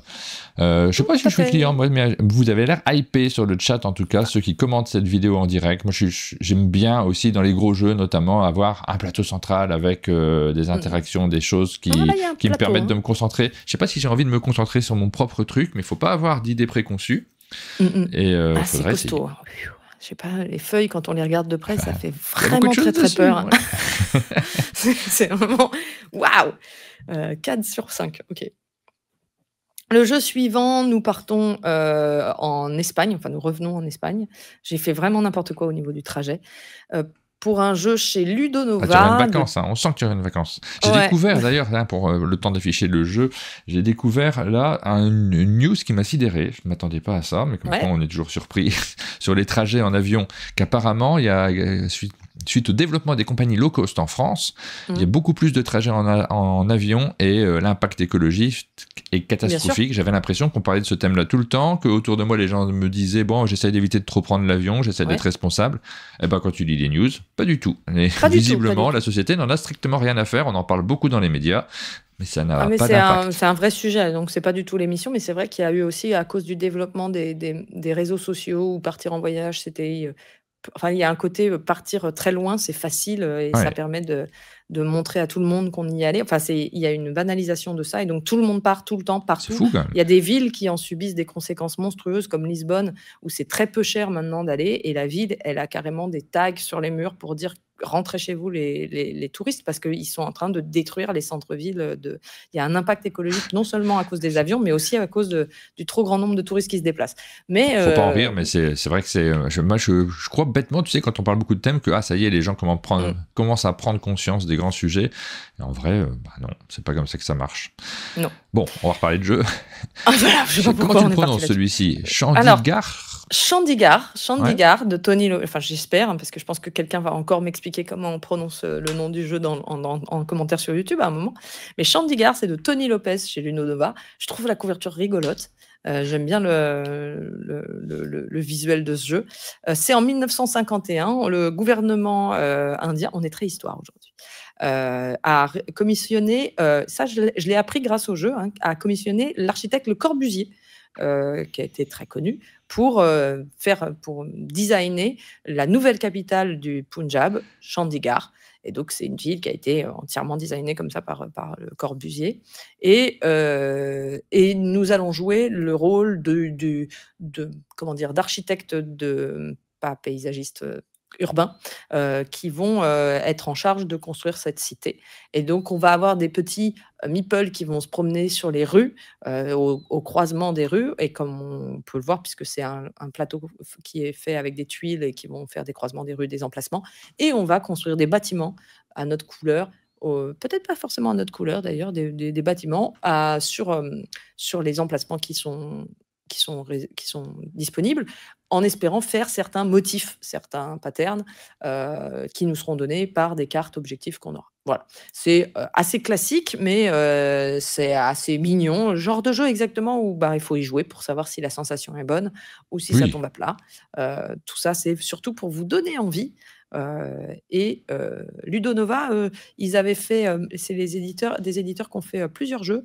Euh, je sais pas si je suis client, mais euh, vous avez l'air hypé sur le chat en tout cas, ceux qui commentent cette vidéo en direct. Moi, j'aime bien aussi dans les gros jeux, notamment, avoir un plateau central avec euh, des mm. interactions, des choses qui, ah, me permettent hein. de me concentrer. Je sais pas si j'ai envie de me concentrer sur mon propre truc, mais il faut pas avoir d'idées préconçues. Mm, mm. Et euh, ah, hein je sais pas, les feuilles, quand on les regarde de près, ça fait vraiment très, très peur. c'est vraiment waouh 4 euh, sur 5, ok. Le jeu suivant, nous partons euh, en Espagne, enfin nous revenons en Espagne. J'ai fait vraiment n'importe quoi au niveau du trajet. Euh, pour un jeu chez Ludonova. Ah, hein. on sent que tu as une vacance. J'ai découvert d'ailleurs, pour euh, le temps d'afficher le jeu, j'ai découvert là une, news qui m'a sidéré. Je ne m'attendais pas à ça, mais comme on est toujours surpris sur les trajets en avion, qu'apparemment, il y a, euh, suite suite au développement des compagnies low cost en France, il y a mm. beaucoup plus de trajets en, avion et euh, l'impact écologique est catastrophique. J'avais l'impression qu'on parlait de ce thème-là tout le temps, que autour de moi les gens me disaient bon, j'essaye d'éviter de trop prendre l'avion, j'essaie d'être responsable. Et eh ben quand tu lis les news, pas du tout. visiblement, la société n'en a strictement rien à faire. On en parle beaucoup dans les médias. Mais ça n'a ah, pas d'impact. C'est un, vrai sujet, donc c'est pas du tout l'émission, mais c'est vrai qu'il y a eu aussi, à cause du développement des, des réseaux sociaux ou partir en voyage, c'était euh, enfin, il y a un côté euh, partir euh, très loin, c'est facile euh, et ça permet de, montrer à tout le monde qu'on y allait. Enfin, c'est, il y a une banalisation de ça et donc tout le monde part tout le temps partout. il y a des villes qui en subissent des conséquences monstrueuses comme Lisbonne où c'est très peu cher maintenant d'aller et la ville, elle a carrément des tags sur les murs pour dire rentrez chez vous les, les, les touristes parce qu'ils sont en train de détruire les centres-villes. Euh, de... Il y a un impact écologique non seulement à cause des avions, mais aussi à cause du trop grand nombre de touristes qui se déplacent. Mais, Faut pas en euh, rire, mais c'est vrai que c'est. Je, je, crois bêtement, tu sais, quand on parle beaucoup de thèmes, que ah, ça y est, les gens commencent, prendre, mm. à prendre conscience des grands sujets. en vrai, euh, bah non, c'est pas comme ça que ça marche. Non. Bon, on va reparler de jeu. Ah, je Comment tu le celui-ci Chandigarh Chandigarh, Chandigarh de Tony, Lopez enfin j'espère, hein, parce que je pense que quelqu'un va encore m'expliquer comment on prononce euh, le nom du jeu dans, en, commentaire sur YouTube à un moment. Mais Chandigarh, c'est de Tony Lopez chez Nova, Je trouve la couverture rigolote. Euh, j'aime bien le, le, visuel de ce jeu. Euh, c'est en 1951, le gouvernement indien, on est très histoire aujourd'hui, a commissionné, ça je l'ai appris grâce au jeu, hein, a commissionné l'architecte Le Corbusier euh, qui a été très connu, pour euh, faire, pour designer la nouvelle capitale du Punjab, Chandigarh. Et donc, c'est une ville qui a été entièrement designée comme ça par, par le Corbusier. Et, euh, et nous allons jouer le rôle de comment dire, d'architecte de, pas paysagiste urbains euh, qui vont euh, être en charge de construire cette cité. Et donc, on va avoir des petits euh, meeples qui vont se promener sur les rues, au, croisement des rues. Et comme on peut le voir, puisque c'est un, plateau qui est fait avec des tuiles et qui vont faire des croisements des rues, des emplacements. Et on va construire des bâtiments à notre couleur. Peut-être pas forcément à notre couleur d'ailleurs, des, bâtiments sur, sur les emplacements qui sont qui sont, qui sont disponibles en espérant faire certains motifs, certains patterns euh, qui nous seront donnés par des cartes objectifs qu'on aura. Voilà, c'est euh, assez classique, mais euh, c'est assez mignon. Genre de jeu exactement où bah, il faut y jouer pour savoir si la sensation est bonne ou si ça tombe à plat. tout ça, c'est surtout pour vous donner envie. et Ludonova, ils avaient fait, c'est les éditeurs, des éditeurs qui ont fait plusieurs jeux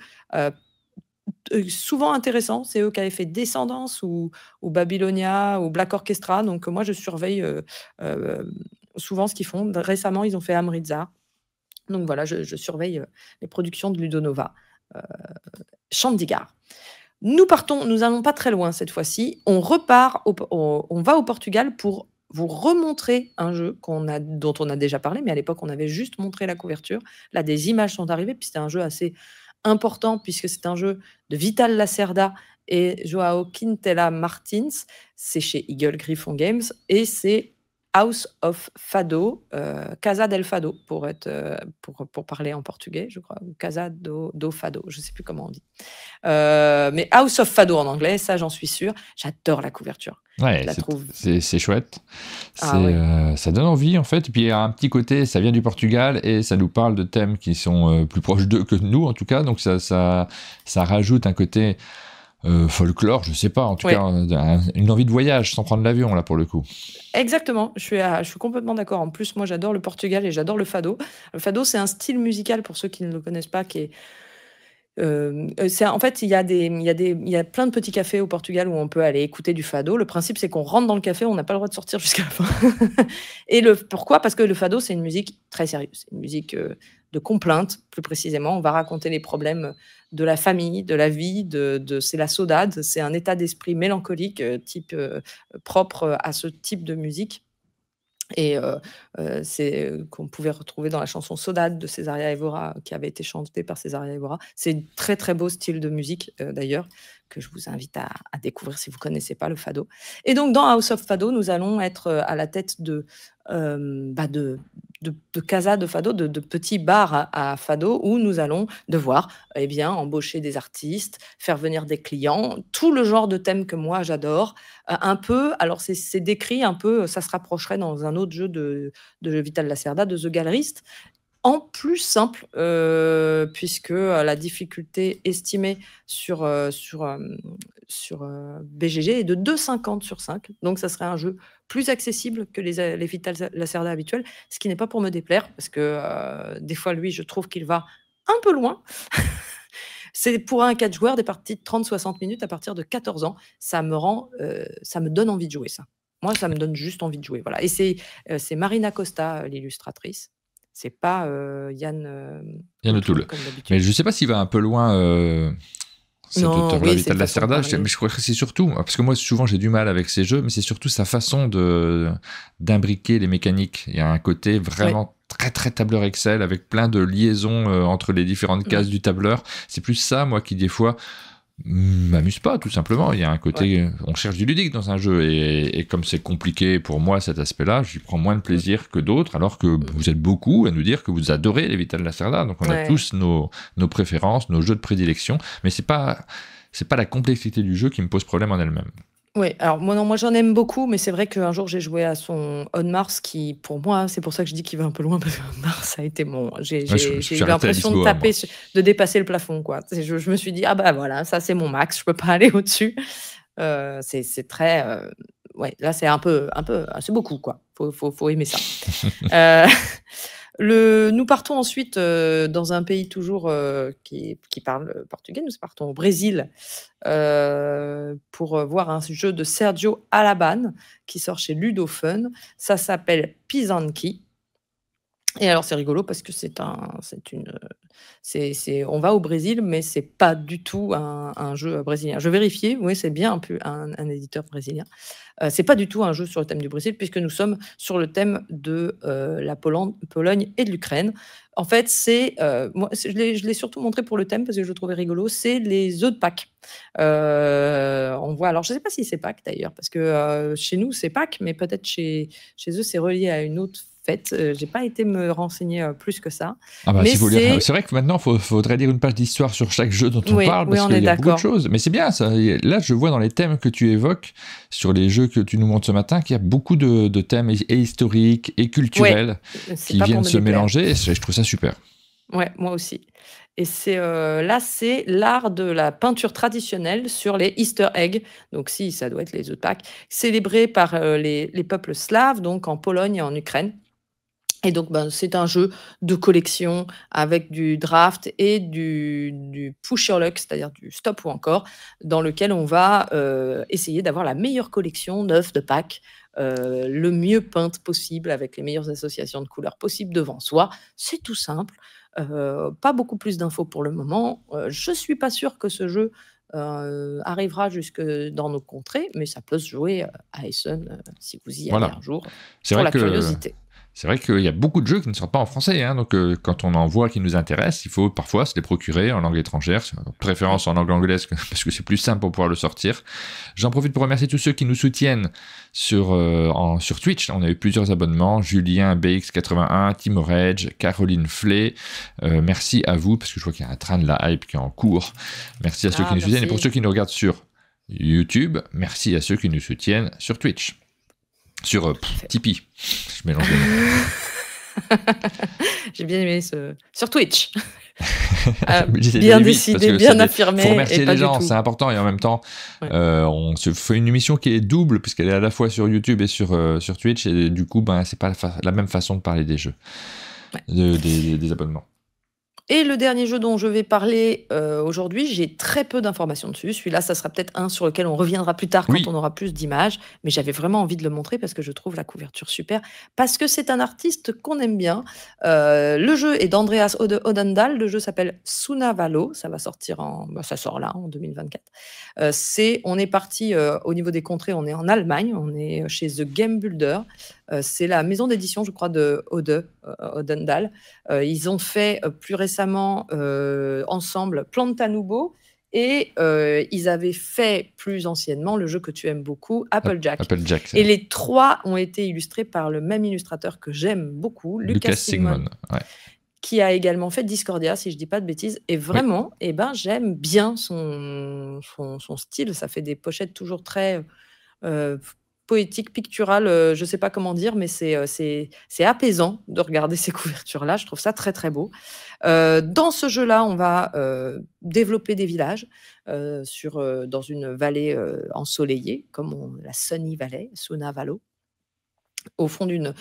euh, souvent intéressants. C'est eux qui avaient fait Descendance ou, ou, Babylonia ou Black Orchestra. Donc moi, je surveille euh, euh, souvent ce qu'ils font. Récemment, ils ont fait Amritza. Donc voilà, je, surveille les productions de Ludonova. Chandigarh. Nous partons, nous allons pas très loin cette fois-ci. On repart, on, va au Portugal pour vous remontrer un jeu dont on a déjà parlé, mais à l'époque on avait juste montré la couverture. Là, des images sont arrivées, puis c'était un jeu assez, important puisque c'est un jeu de Vital Lacerda et Joao Quintela Martins. C'est chez Eagle Griffon Games et c'est House of Fado, euh, Casa del Fado, pour, être, euh, pour, parler en portugais, je crois, Casa do, Fado, je ne sais plus comment on dit. Euh, mais House of Fado en anglais, ça j'en suis sûr. J'adore la couverture. Ouais, c'est chouette. Ah ça donne envie en fait. puis il y a un petit côté, ça vient du Portugal et ça nous parle de thèmes qui sont plus proches d'eux que nous en tout cas. Donc ça, ça, ça rajoute un côté euh, folklore, je sais pas, en tout cas, une envie de voyage sans prendre l'avion, là, pour le coup. Exactement, je suis, je suis complètement d'accord. En plus, moi, j'adore le Portugal et j'adore le fado. Le fado, c'est un style musical, pour ceux qui ne le connaissent pas, qui euh, euh, en fait, il y, a des, il, y a des, il y a plein de petits cafés au Portugal où on peut aller écouter du fado. Le principe, c'est qu'on rentre dans le café, on n'a pas le droit de sortir jusqu'à la fin. et le, pourquoi Parce que le fado, c'est une musique très sérieuse. C'est une musique de complaintes, plus précisément. On va raconter les problèmes de la famille, de la vie, de, c'est la saudade, c'est un état d'esprit mélancolique euh, type euh, propre euh, à ce type de musique. Et c'est qu'on pouvait retrouver dans la chanson sodade de Césaria Evora, qui avait été chantée par Césaria Evora. C'est très très beau style de musique d'ailleurs, que je vous invite à, découvrir si vous ne connaissez pas le Fado. Et donc, dans House of Fado, nous allons être euh, à la tête de, euh, bah de, de, casa de Fado, de, petits bars à, Fado, où nous allons devoir eh bien, embaucher des artistes, faire venir des clients, tout le genre de thèmes que moi j'adore. Euh, un peu, alors c'est décrit un peu, ça se rapprocherait dans un autre jeu de, de Vital Lacerda, de The Gallerist, en plus simple, euh, puisque euh, la difficulté estimée sur, euh, sur, sur BGG est de 2,50 sur 5. Donc, ça serait un jeu plus accessible que les, les Vital Lacerda habituels, ce qui n'est pas pour me déplaire, parce que des fois, lui, je trouve qu'il va un peu loin. C'est pour un 4 joueurs des parties de 30-60 minutes à partir de 14 ans. Ça me rend, ça me donne envie de jouer ça. Moi, ça me donne juste envie de jouer. Voilà. Et c'est Marina Costa, l'illustratrice, c'est pas euh, Yann. Euh, Yann Le Mais je sais pas s'il va un peu loin. Euh, auteur, oui, la mais je crois que c'est surtout, parce que moi souvent j'ai du mal avec ces jeux, mais c'est surtout sa façon de d'imbriquer les mécaniques. Il y a un côté vraiment très très tableur Excel avec plein de liaisons entre les différentes cases du tableur. C'est plus ça moi qui des fois m'amuse pas tout simplement il y a un côté on cherche du ludique dans un jeu et, comme c'est compliqué pour moi cet aspect là j'y prends moins de plaisir que d'autres alors que mm. vous êtes beaucoup à nous dire que vous adorez les Vital Lacerda donc on a tous nos, nos préférences nos jeux de prédilection mais c'est pas c'est pas la complexité du jeu qui me pose problème en elle-même oui, alors moi moi j'en aime beaucoup, mais c'est vrai qu'un jour j'ai joué à son On Mars qui, pour moi, c'est pour ça que je dis qu'il va un peu loin parce que On Mars a été mon, j'ai eu l'impression de hein, taper, de dépasser le plafond quoi. Je, je, me suis dit ah bah voilà, ça c'est mon max, je peux pas aller au dessus. Euh, c'est très, euh, ouais, là c'est un peu, un peu, c'est beaucoup quoi. Faut, faut, faut aimer ça. euh, nous partons ensuite euh, dans un pays toujours euh, qui, parle euh, portugais. Nous partons au Brésil pour voir un jeu de Sergio Alaban qui sort chez Ludofun, Ça s'appelle Pisanqui, et alors c'est rigolo parce que c'est un, c'est une, c'est, on va au Brésil, mais c'est pas du tout un, jeu brésilien. Je vérifiais, oui c'est bien un, un, éditeur brésilien. Euh, c'est pas du tout un jeu sur le thème du Brésil puisque nous sommes sur le thème de euh, la Pologne, et de l'Ukraine. En fait, c'est, euh, moi, je l'ai, surtout montré pour le thème parce que je le trouvais rigolo, c'est les œufs de Pâques. Euh, on voit, alors je ne sais pas si c'est Pâques d'ailleurs, parce que chez nous c'est Pâques, mais peut-être chez, chez eux c'est relié à une autre euh, j'ai pas été me renseigner euh, plus que ça. Ah bah, c'est... vrai que maintenant, il faudrait lire une page d'histoire sur chaque jeu dont on parle, parce qu'il y a beaucoup de choses. Mais c'est bien, ça. là, je vois dans les thèmes que tu évoques, sur les jeux que tu nous montres ce matin, qu'il y a beaucoup de, thèmes et historiques et culturels qui viennent se mélanger. Et je trouve ça super. Ouais, moi aussi. Et c'est euh, là, c'est l'art de la peinture traditionnelle sur les Easter eggs. Donc, si ça doit être les œufs de Pâques, célébrés par les, les, peuples slaves, donc en Pologne et en Ukraine. Et donc, ben, c'est un jeu de collection avec du draft et du, du push your luck, c'est-à-dire du stop ou encore, dans lequel on va euh, essayer d'avoir la meilleure collection d'œufs de Pâques, euh, le mieux peinte possible, avec les meilleures associations de couleurs possibles devant soi. C'est tout simple. Euh, pas beaucoup plus d'infos pour le moment. je ne suis pas sûre que ce jeu arrivera jusque dans nos contrées, mais ça peut se jouer à Essen si vous y allez un jour. C'est vrai la que curiosité. C'est vrai qu'il y a beaucoup de jeux qui ne sortent pas en français, hein. donc euh, quand on en voit qui nous intéressent, il faut parfois se les procurer en langue étrangère, préférence en langue anglaise parce que c'est plus simple pour pouvoir le sortir. J'en profite pour remercier tous ceux qui nous soutiennent sur, euh, sur Twitch. On a eu plusieurs abonnements, Julien, BX81, Timorage, Caroline Flay. Euh, merci à vous parce que je vois qu'il y a un train de la hype qui est en cours. Merci à ceux qui ah, nous soutiennent et pour ceux qui nous regardent sur YouTube, merci à ceux qui nous soutiennent sur Twitch. Sur euh, Tipeee. Je mélange J'ai bien aimé ce. Sur Twitch. Euh, bien décidé, bien affirmé. les gens, c'est important. Et en même temps, euh, on se fait une émission qui est double, puisqu'elle est à la fois sur YouTube et sur, sur Twitch. Et du coup, ben, c'est pas la, même façon de parler des jeux, des abonnements. Et le dernier jeu dont je vais parler euh, aujourd'hui, j'ai très peu d'informations dessus. Celui-là, ça sera peut-être un sur lequel on reviendra plus tard quand on aura plus d'images. Mais j'avais vraiment envie de le montrer parce que je trouve la couverture super. Parce que c'est un artiste qu'on aime bien. Euh, le jeu est d'Andreas Odendal. Le jeu s'appelle Sunavalo. Ça va sortir en. Bah, ça sort là, en 2024. Euh, c'est... On est parti au niveau des contrées, on est en Allemagne. On est chez The Game Builder. Euh, c'est la maison d'édition, je crois, de Ode, euh, Odendal. Euh, ils ont fait plus récemment ensemble Plantanubo. Et ils avaient fait plus anciennement le jeu que tu aimes beaucoup, Applejack. et les trois ont été illustrés par le même illustrateur que j'aime beaucoup, Lucas, Simon qui a également fait Discordia, si je ne dis pas de bêtises. Et vraiment, eh ben, j'aime bien son, style. Ça fait des pochettes toujours très poétique, picturale, euh, je ne sais pas comment dire, mais c'est euh, apaisant de regarder ces couvertures-là. Je trouve ça très très beau. Euh, dans ce jeu-là, on va développer des villages sur, dans une vallée ensoleillée, comme la Sunny Valley, Suna au fond d'une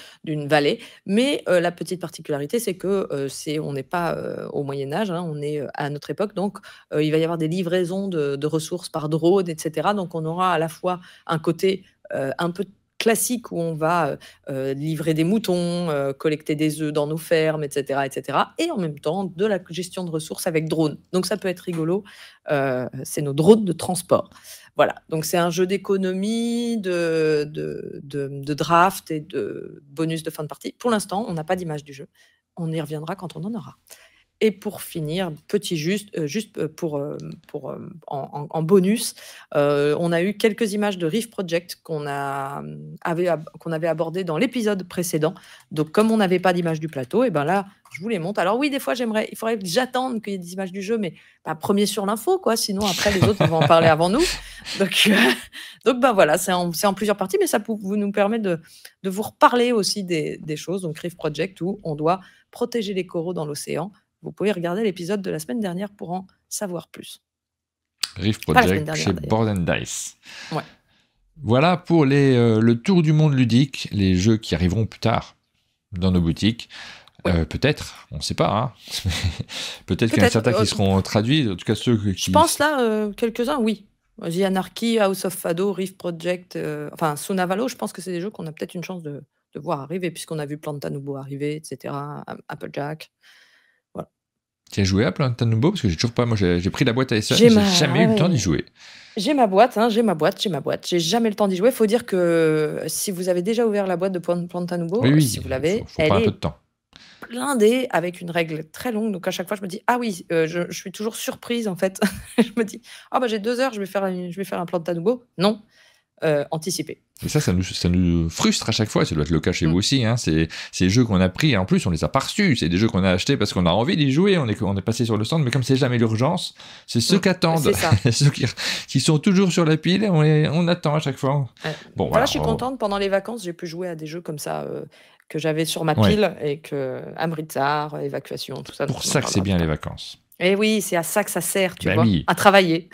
vallée. Mais la petite particularité, c'est que c'est on n'est pas au Moyen Âge, hein, on est à notre époque, donc il va y avoir des livraisons de, de, ressources par drone, etc. Donc on aura à la fois un côté euh, un peu classique où on va euh, euh, livrer des moutons, collecter des œufs dans nos fermes, etc., etc. Et en même temps, de la gestion de ressources avec drones. Donc ça peut être rigolo. c'est nos drones de transport. Voilà. Donc c'est un jeu d'économie, de, de, draft et de bonus de fin de partie. Pour l'instant, on n'a pas d'image du jeu. On y reviendra quand on en aura. Et pour finir, petit juste, euh, juste euh, pour, euh, pour, en, bonus, on a eu quelques images de Reef Project qu'on avait, qu'on avait abordé dans l'épisode précédent. Donc, comme on n'avait pas d'image du plateau, et eh ben là, je vous les montre. Alors oui, des fois, j'aimerais, il faudrait que j'attende qu'il y ait des images du jeu, mais pas premier sur l'info, quoi. Sinon, après, les autres vont en parler avant nous. Donc, donc ben voilà, c'est en, en, plusieurs parties, mais ça vous nous permet de, de vous reparler aussi des, des choses. Donc, Reef Project, où on doit protéger les coraux dans l'océan vous pouvez regarder l'épisode de la semaine dernière pour en savoir plus. Riff Project chez and Dice. Voilà pour les, euh, le tour du monde ludique, les jeux qui arriveront plus tard dans nos boutiques. Euh, peut-être, on ne sait pas. Hein. peut-être qu'il y en a certains qui euh, seront traduits, en tout cas ceux qui. Je pense là, quelques-uns, oui. The Anarchy, House of Fado, Rift Project, enfin Sunavalo, je pense que c'est des jeux qu'on a peut-être une chance de, de voir arriver, puisqu'on a vu Plantanubo arriver, etc., Applejack. Tu as joué à Plantanubo Nouveau Parce que j'ai toujours pas. Moi, j'ai pris la boîte à j'ai jamais ah eu le temps d'y jouer. J'ai ma boîte, hein, j'ai ma boîte, j'ai ma boîte. J'ai jamais le temps d'y jouer. Faut dire que euh, si vous avez déjà ouvert la boîte de Plantanubo, oui, oui, si vous l'avez, elle un peu de temps. blindée avec une règle très longue. Donc à chaque fois, je me dis ah oui, euh, je, suis toujours surprise en fait. je me dis ah bah j'ai deux heures, je vais faire, je vais faire un Plantanubo. Non, anticiper. Euh, anticipé. Et ça, ça nous, frustre à chaque fois. Ça doit être le cas chez mm. vous aussi. Hein. C'est ces jeux qu'on a pris. En plus, on les a pas C'est des jeux qu'on a achetés parce qu'on a envie d'y jouer. On est, passé sur le stand, mais comme c'est jamais l'urgence, c'est ceux mm. qu'attendent, ceux qui, sont toujours sur la pile. On, on attend à chaque fois. Bon, voilà, je suis oh. contente. Pendant les vacances, j'ai pu jouer à des jeux comme ça. Euh, que j'avais sur ma pile et que Amritsar, évacuation, tout ça. Pour ça que c'est bien les vacances. Eh oui, c'est à ça que ça sert, tu bah vois, à travailler.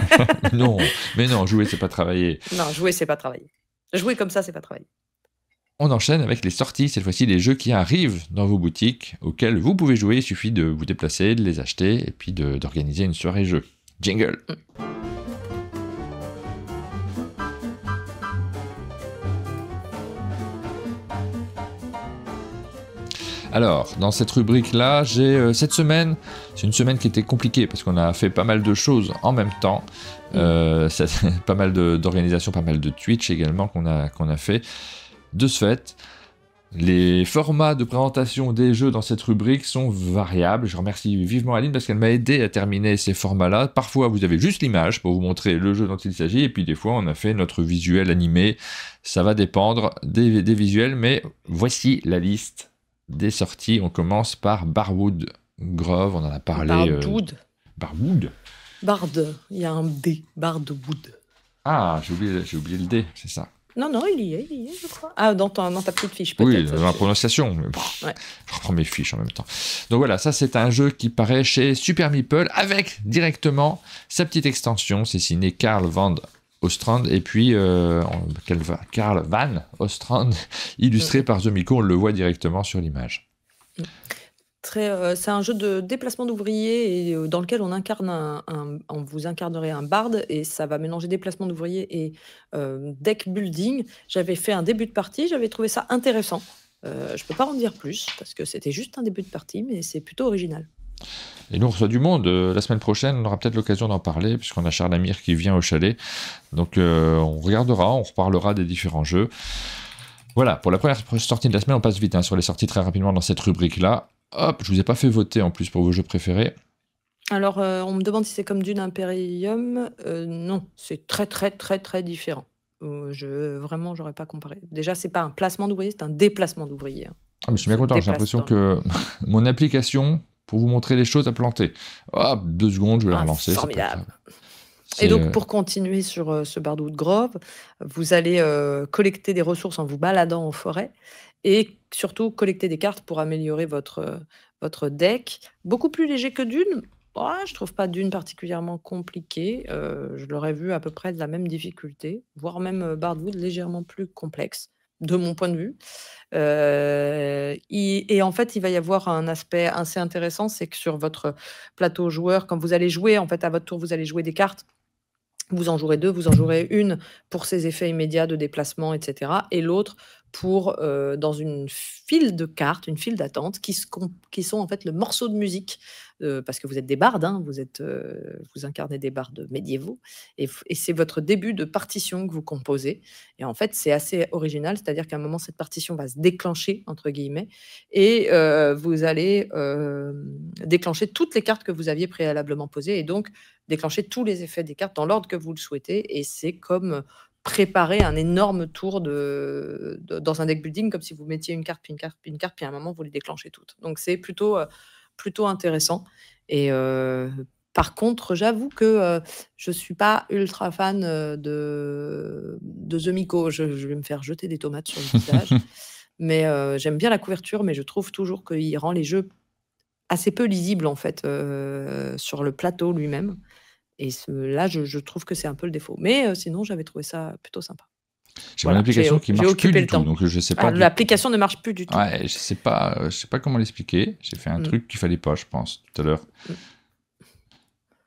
non, mais non, jouer, c'est pas travailler. Non, jouer, c'est pas travailler. Jouer comme ça, c'est pas travailler. On enchaîne avec les sorties, cette fois-ci les jeux qui arrivent dans vos boutiques, auxquels vous pouvez jouer. Il suffit de vous déplacer, de les acheter et puis d'organiser une soirée jeu. Jingle. Mm. Alors, dans cette rubrique-là, j'ai euh, cette semaine, c'est une semaine qui était compliquée parce qu'on a fait pas mal de choses en même temps. Euh, pas mal d'organisations, pas mal de Twitch également qu'on a, qu'on a fait. De ce fait, les formats de présentation des jeux dans cette rubrique sont variables. Je remercie vivement Aline parce qu'elle m'a aidé à terminer ces formats-là. Parfois, vous avez juste l'image pour vous montrer le jeu dont il s'agit, et puis des fois, on a fait notre visuel animé. Ça va dépendre des visuels, mais voici la liste des sorties. On commence par Barwood Grove, on en a parlé. Barwood. Euh... Barwood. Bard, il y a un D, Bardwood. Ah, j'ai oublié, oublié, le D, c'est ça. Non, non, il y est, il y est, je crois. Ah, dans, ton, dans ta petite fiche, peut-être. Oui, dans ma prononciation. Je reprends mes fiches en même temps. Donc voilà, ça, c'est un jeu qui paraît chez Super Meeple avec directement sa petite extension. C'est signé Carl Van Ostrand, et puis euh, Karl Van Ostrand, illustré par Zomiko, on le voit directement sur l'image. Euh, c'est un jeu de déplacement d'ouvriers et euh, dans lequel on incarne on vous incarnerait un barde et ça va mélanger déplacement d'ouvriers et deck building. J'avais fait un début de partie, j'avais trouvé ça intéressant. je ne peux pas en dire plus parce que c'était juste un début de partie, mais c'est plutôt original. Et nous, on reçoit du monde. Euh, la semaine prochaine, on aura peut-être l'occasion d'en parler, puisqu'on a Charles Amir qui vient au chalet. Donc, euh, on regardera, on reparlera des différents jeux. Voilà, pour la première sortie de la semaine, on passe vite hein, sur les sorties très rapidement dans cette rubrique-là. Hop, je vous ai pas fait voter en plus pour vos jeux préférés. Alors, euh, on me demande si c'est comme Dune Imperium. non, c'est très, très, très, très différent. Je, vraiment, j'aurais pas comparé. Déjà, c'est pas un placement d'ouvrier, c'est un déplacement d'ouvrier. Ah, je suis bien content, j'ai l'impression que mon application pour vous montrer les choses à planter. Hop, ah, deux secondes, je vais la ah, relancer. Et donc, pour continuer sur euh, ce Bardwood Grove, vous allez euh, collecter des ressources en vous baladant en forêt et surtout collecter des cartes pour améliorer votre, euh, votre deck. Beaucoup plus léger que Dune. Je ah, je trouve pas Dune particulièrement compliqué. je l'aurais vu à peu près de la même difficulté, voire même Bardwood légèrement plus complexe de mon point de vue. et, euh, et, en fait, il va y avoir un aspect assez intéressant, c'est que sur votre plateau joueur, quand vous allez jouer, en fait, à votre tour, vous allez jouer des cartes. Vous en jouerez deux, vous en jouerez une pour ses effets immédiats de déplacement, etc. Et l'autre pour, euh, dans une file de cartes, une file d'attente, qui, qui, sont en fait le morceau de musique, euh, parce que vous êtes des bardes, hein, vous, êtes, euh, vous incarnez des bardes médiévaux, et, et c'est votre début de partition que vous composez. Et en fait, c'est assez original, c'est-à-dire qu'à un moment, cette partition va se déclencher, entre guillemets, et vous allez déclencher toutes les cartes que vous aviez préalablement posées, et donc déclencher tous les effets des cartes dans l'ordre que vous le souhaitez, et c'est comme préparer un énorme tour de, dans un deck building, comme si vous mettiez une carte, puis une carte, puis une carte, puis à un moment, vous les déclenchez toutes. Donc c'est plutôt, euh, plutôt intéressant. Et euh, par contre, j'avoue que euh, je ne suis pas ultra fan de, de The Miko. Je, vais me faire jeter des tomates sur le visage. mais j'aime bien la couverture, mais je trouve toujours qu'il rend les jeux assez peu lisibles, en fait, sur le plateau lui-même. Et là, je, trouve que c'est un peu le défaut. Mais euh, sinon, j'avais trouvé ça plutôt sympa. J'ai une application qui marche plus du tout, donc je sais ah, pas. L'application ne marche plus du tout. Ouais, je sais pas, euh, je sais pas comment l'expliquer. J'ai fait un mm. truc qu'il fallait pas, je pense, tout à l'heure. Mm.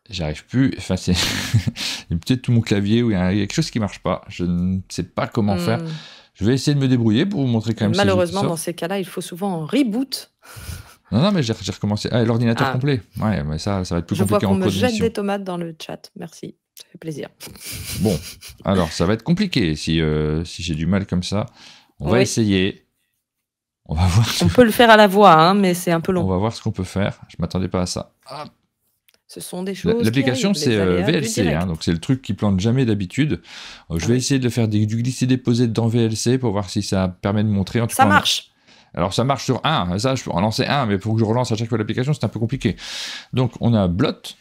J'arrive plus. Enfin, c'est peut-être tout mon clavier où il y a quelque chose qui marche pas. Je ne sais pas comment faire. Mm. Je vais essayer de me débrouiller pour vous montrer quand même. Malheureusement, dans ces cas-là, il faut souvent un reboot Non, non, mais j'ai recommencé. Ah, l'ordinateur ah. complet. Ouais, mais ça, ça va être plus Je vois qu'on me jette des tomates dans le chat. Merci. Ça fait plaisir. Bon, alors ça va être compliqué si, euh, si j'ai du mal comme ça. On va essayer. On va voir. On peut le faire à la voix, hein, mais c'est un peu long. On va voir ce qu'on peut faire. Je m'attendais pas à ça. Ah. Ce sont des choses. L'application, c'est euh, VLC, hein, donc c'est le truc qui plante jamais d'habitude. Euh, je vais essayer de faire du glisser-déposer dans VLC pour voir si ça permet de montrer. En tout ça marche. Alors ça marche sur un, ça je peux en lancer un, mais pour que je relance à chaque fois l'application, c'est un peu compliqué. Donc on a Blot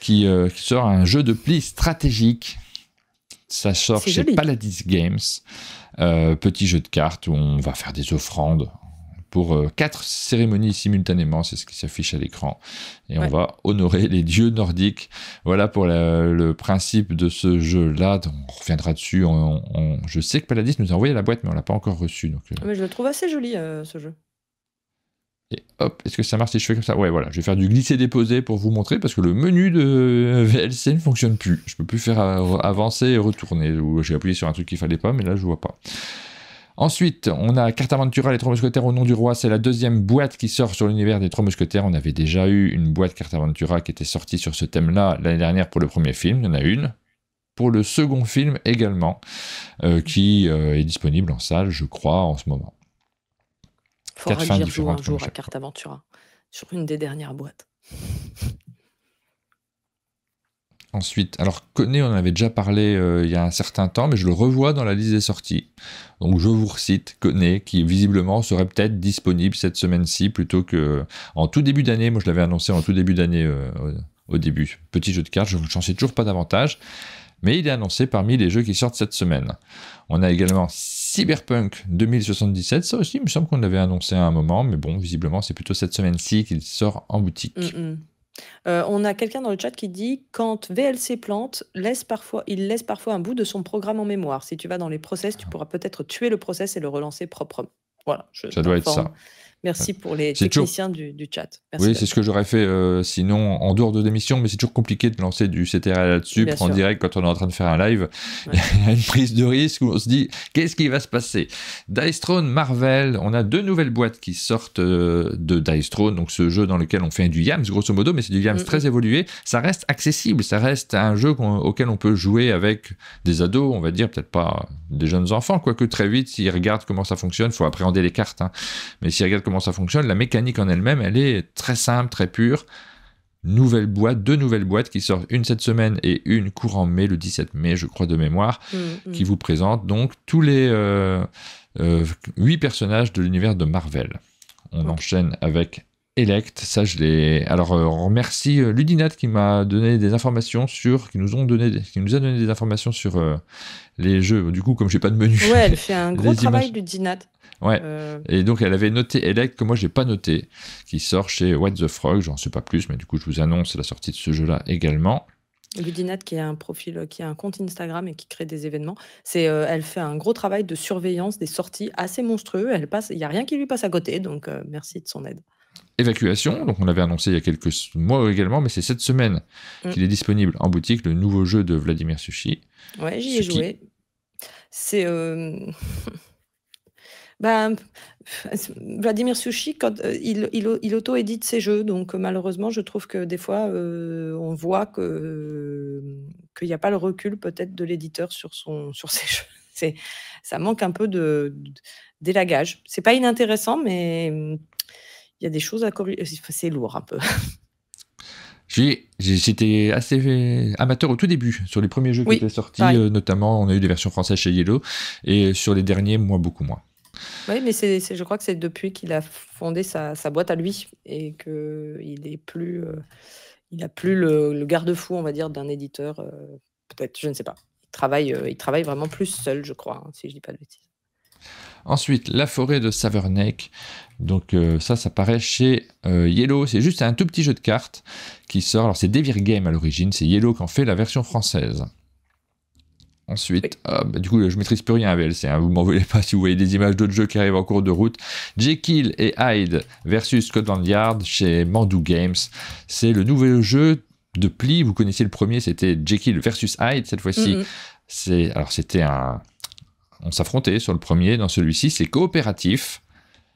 qui, euh, sort un jeu de pli stratégique. Ça sort chez Paladis Games. Euh, petit jeu de cartes où on va faire des offrandes pour euh, quatre cérémonies simultanément, c'est ce qui s'affiche à l'écran. Et on va honorer les dieux nordiques. Voilà pour le principe de ce jeu-là. On reviendra dessus. je sais que Paladis nous a envoyé la boîte, mais on l'a pas encore reçue. Euh. Mais je le trouve assez joli, euh, ce jeu. Et hop, est-ce que ça marche si je fais comme ça Ouais, voilà, je vais faire du glisser-déposer pour vous montrer parce que le menu de VLC ne fonctionne plus. Je ne peux plus faire avancer et retourner. J'ai appuyé sur un truc qu'il fallait pas, mais là je vois pas. Ensuite, on a Carte Aventura, les trois mousquetaires au nom du roi. C'est la deuxième boîte qui sort sur l'univers des trois mousquetaires. On avait déjà eu une boîte Carte Aventura qui était sortie sur ce thème-là l'année dernière pour le premier film. Il y en a une. Pour le second film également, euh, qui euh, est disponible en salle, je crois, en ce moment. Faudra Quatre Un jour à Carte sur une des dernières boîtes. Ensuite, alors Conné, on en avait déjà parlé euh, il y a un certain temps, mais je le revois dans la liste des sorties. Donc je vous recite connais qui visiblement serait peut-être disponible cette semaine-ci plutôt que en tout début d'année. Moi, je l'avais annoncé en tout début d'année euh, au début. Petit jeu de cartes, je ne sais toujours pas davantage. Mais il est annoncé parmi les jeux qui sortent cette semaine. On a également Cyberpunk 2077, ça aussi, il me semble qu'on l'avait annoncé à un moment, mais bon, visiblement, c'est plutôt cette semaine-ci qu'il sort en boutique. Mm, mm. Euh, on a quelqu'un dans le chat qui dit quand VLC plante, laisse parfois, il laisse parfois un bout de son programme en mémoire. Si tu vas dans les process, tu ah. pourras peut-être tuer le process et le relancer proprement. Voilà. ça doit être ça. Merci pour les techniciens du, chat. oui, c'est ce que j'aurais fait euh, sinon en dehors de l'émission, mais c'est toujours compliqué de lancer du CTRL là-dessus, en direct quand on est en train de faire un live. Il y a une prise de risque où on se dit qu'est-ce qui va se passer Dice Throne, Marvel, on a deux nouvelles boîtes qui sortent euh, de Dice Throne, donc ce jeu dans lequel on fait du Yams grosso modo, mais c'est du Yams très évolué. Ça reste accessible, ça reste un jeu auquel on peut jouer avec des ados, on va dire, peut-être pas des jeunes enfants, quoique très vite, s'ils regardent comment ça fonctionne, il faut appréhender les cartes, hein, mais s'ils regardent comment ça fonctionne. La mécanique en elle-même, elle est très simple, très pure. Nouvelle boîte, deux nouvelles boîtes qui sortent, une cette semaine et une courant mai, le 17 mai, je crois, de mémoire, mm, mm. qui vous présente donc tous les euh, euh, huit personnages de l'univers de Marvel. On enchaîne avec Elect, ça je l'ai. Alors euh, on remercie euh, Ludinat qui m'a donné des informations sur, qui nous ont donné, qui nous a donné des informations sur euh, les jeux. Du coup, comme j'ai pas de menu. Ouais, elle fait un gros travail Ludinat. Ouais. Et donc elle avait noté Elect que moi j'ai pas noté, qui sort chez What the Frog. J'en sais pas plus, mais du coup je vous annonce la sortie de ce jeu-là également. Ludinat, qui a un profil, qui a un compte Instagram et qui crée des événements, c'est, elle fait un gros travail de surveillance des sorties assez monstrueux. Elle passe, il y a rien qui lui passe à côté, donc merci de son aide. Évacuation, donc on l'avait annoncé il y a quelques mois également, mais c'est cette semaine mm. qu'il est disponible en boutique, le nouveau jeu de Vladimir Sushi. Ouais, j'y ai joué. C'est. Euh, bah, Vladimir Sushi, quand, euh, il, il, auto-édite ses jeux, donc malheureusement, je trouve que des fois, euh, on voit que qu'il n'y a pas le recul peut-être de l'éditeur sur, son, sur ses jeux. C'est, ça manque un peu de, de d'élagage. C'est pas inintéressant, mais il y a des choses à corriger. Euh, c'est lourd un peu. J'étais assez amateur au tout début, sur les premiers jeux qui étaient sortis, euh, notamment on a eu des versions françaises chez Yellow, et sur les derniers, moi, beaucoup moins. Oui, mais c'est je crois que c'est depuis qu'il a fondé sa, boîte à lui, et qu'il est plus... Euh, il n'a plus le, garde-fou, on va dire, d'un éditeur, peut-être, je ne sais pas. Il travaille, il travaille vraiment plus seul, je crois, hein, si je ne dis pas de bêtises. Ensuite, La forêt de Saverneck. Donc euh, ça, ça paraît chez euh, Yellow. C'est juste un tout petit jeu de cartes qui sort. Alors c'est Devir Game à l'origine, c'est Yellow qui en fait la version française. Ensuite, ah, bah, du coup, je maîtrise plus rien à VLC. Hein, vous m'en voulez pas si vous voyez des images d'autres jeux qui arrivent en cours de route. Jekyll et Hyde versus Scotland Yard chez Mandu Games. C'est le nouvel jeu de pli. Vous connaissez le premier, c'était Jekyll versus Hyde cette fois-ci. C'est alors c'était un on s'affrontait sur le premier, dans celui-ci c'est coopératif.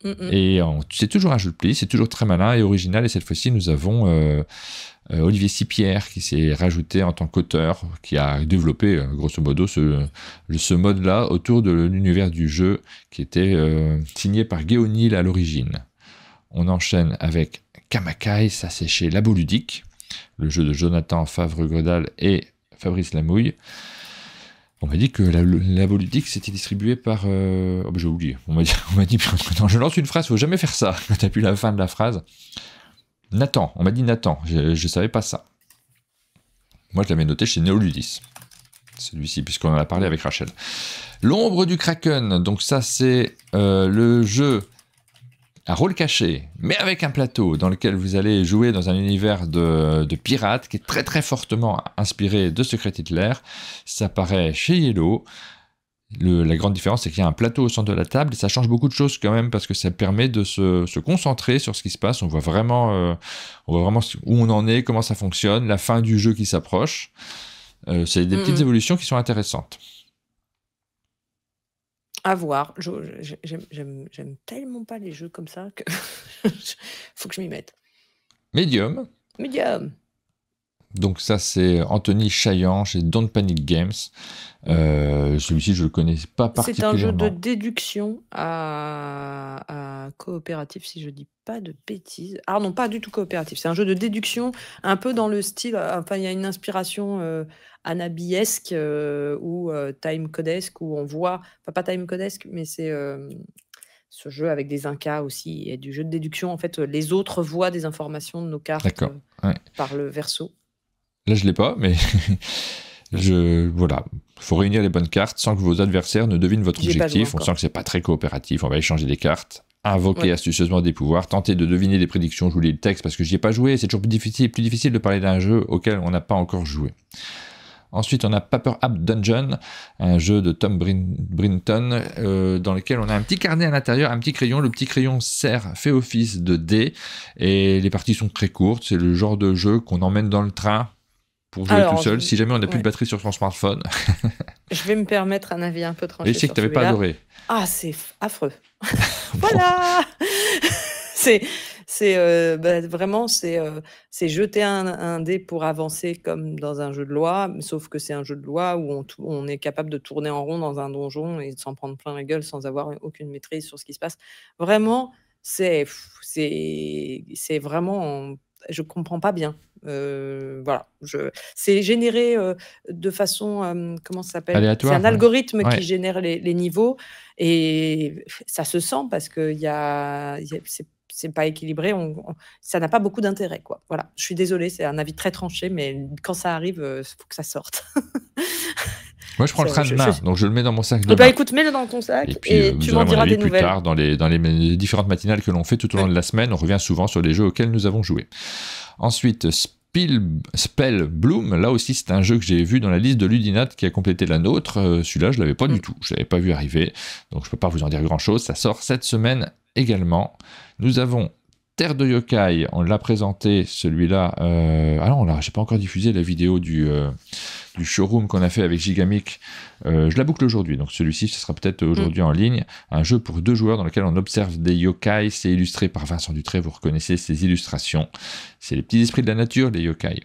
Mm, mm. Et c'est toujours un jeu de pli, c'est toujours très malin et original. Et cette fois-ci, nous avons euh, euh, Olivier Sipierre qui s'est rajouté en tant qu'auteur, qui a développé euh, grosso modo ce, mode-là autour de l'univers du jeu qui était signé par Guéonil à l'origine. On enchaîne avec Kamakai, ça c'est chez Labo Ludique, le jeu de Jonathan favre gredal et Fabrice Lamouille. On m'a dit que la, Volutique c'était distribué par. Euh... Oh, bah, j'ai oublié. On m'a dit, non, je lance une phrase, faut jamais faire ça. Quand pu la fin de la phrase. Nathan, on m'a dit Nathan, je, ne savais pas ça. Moi, je l'avais noté chez Neoludis. Celui-ci, puisqu'on en a parlé avec Rachel. L'ombre du Kraken, donc ça, c'est euh, le jeu un rôle caché, mais avec un plateau dans lequel vous allez jouer dans un univers de, pirates qui est très très fortement inspiré de Secret Hitler. Ça paraît chez Yellow. la grande différence, c'est qu'il y a un plateau au centre de la table et ça change beaucoup de choses quand même parce que ça permet de se, concentrer sur ce qui se passe. On voit vraiment, euh, on où on en est, comment ça fonctionne, la fin du jeu qui s'approche. Euh, c'est des petites évolutions qui sont intéressantes. À voir. J'aime tellement pas les jeux comme ça que faut que je m'y mette. Medium. Medium. Donc ça c'est Anthony Chaillant chez Don't Panic Games. Euh, celui-ci je le connais pas particulièrement. C'est un jeu de déduction à, coopératif si je ne dis pas de bêtises. Ah non pas du tout coopératif. C'est un jeu de déduction un peu dans le style. Enfin il y a une inspiration euh, anabiesque euh, ou euh, time codesque où on voit. Enfin pas time codesque mais c'est ce jeu avec des incas aussi et du jeu de déduction. En fait, les autres voient des informations de nos cartes par le verso. Là, je l'ai pas, mais je voilà. Il faut réunir les bonnes cartes sans que vos adversaires ne devinent votre objectif. On sent que c'est pas très coopératif. On va échanger des cartes, invoquer astucieusement des pouvoirs, tenter de deviner des prédictions. Je vous lis le texte parce que j'y ai pas joué. C'est toujours plus difficile, plus difficile de parler d'un jeu auquel on n'a pas encore joué. Ensuite, on a Paper App Dungeon, un jeu de Tom Brinton, euh, dans lequel on a un petit carnet à l'intérieur, un petit crayon. Le petit crayon sert, fait office de dé, et les parties sont très courtes. C'est le genre de jeu qu'on emmène dans le train vous jouez tout seul. Si jamais on n'a plus de batterie sur son smartphone. je vais me permettre un avis un peu tranché. Et je sais que tu n'avais pas adoré. Ah, c'est affreux. voilà C'est euh, bah, vraiment c'est euh, jeter un, dé pour avancer comme dans un jeu de loi, sauf que c'est un jeu de loi où on, est capable de tourner en rond dans un donjon et de s'en prendre plein la gueule sans avoir aucune maîtrise sur ce qui se passe. Vraiment, c'est c'est vraiment je comprends pas bien. Euh, voilà, je... c'est généré euh, de façon euh, comment ça s'appelle C'est un algorithme qui génère les, niveaux et ça se sent parce que y a, c'est pas équilibré, on, ça n'a pas beaucoup d'intérêt quoi. Voilà, je suis désolée, c'est un avis très tranché, mais quand ça arrive, il faut que ça sorte. Moi, je prends le train de main, donc je le mets dans mon sac. Bah écoute, mets-le dans ton sac et, euh, tu m'en diras des plus tard, dans les, dans les, différentes matinales que l'on fait tout au long de la semaine, on revient souvent sur les jeux auxquels nous avons joué. Ensuite, Spell Bloom, là aussi c'est un jeu que j'ai vu dans la liste de Ludinat qui a complété la nôtre. Euh, celui-là, je l'avais pas du mm. tout, je l'avais pas vu arriver, donc je peux pas vous en dire grand-chose. Ça sort cette semaine également. Nous avons Terre de Yokai, on l'a présenté, celui-là. Euh, ah non, j'ai pas encore diffusé la vidéo du, euh, showroom qu'on a fait avec Gigamic. Euh, je la boucle aujourd'hui, donc celui-ci, ce sera peut-être mm. aujourd'hui en ligne. Un jeu pour deux joueurs dans lequel on observe des yokai. C'est illustré par Vincent Dutré, vous reconnaissez ses illustrations. C'est les petits esprits de la nature, les yokai.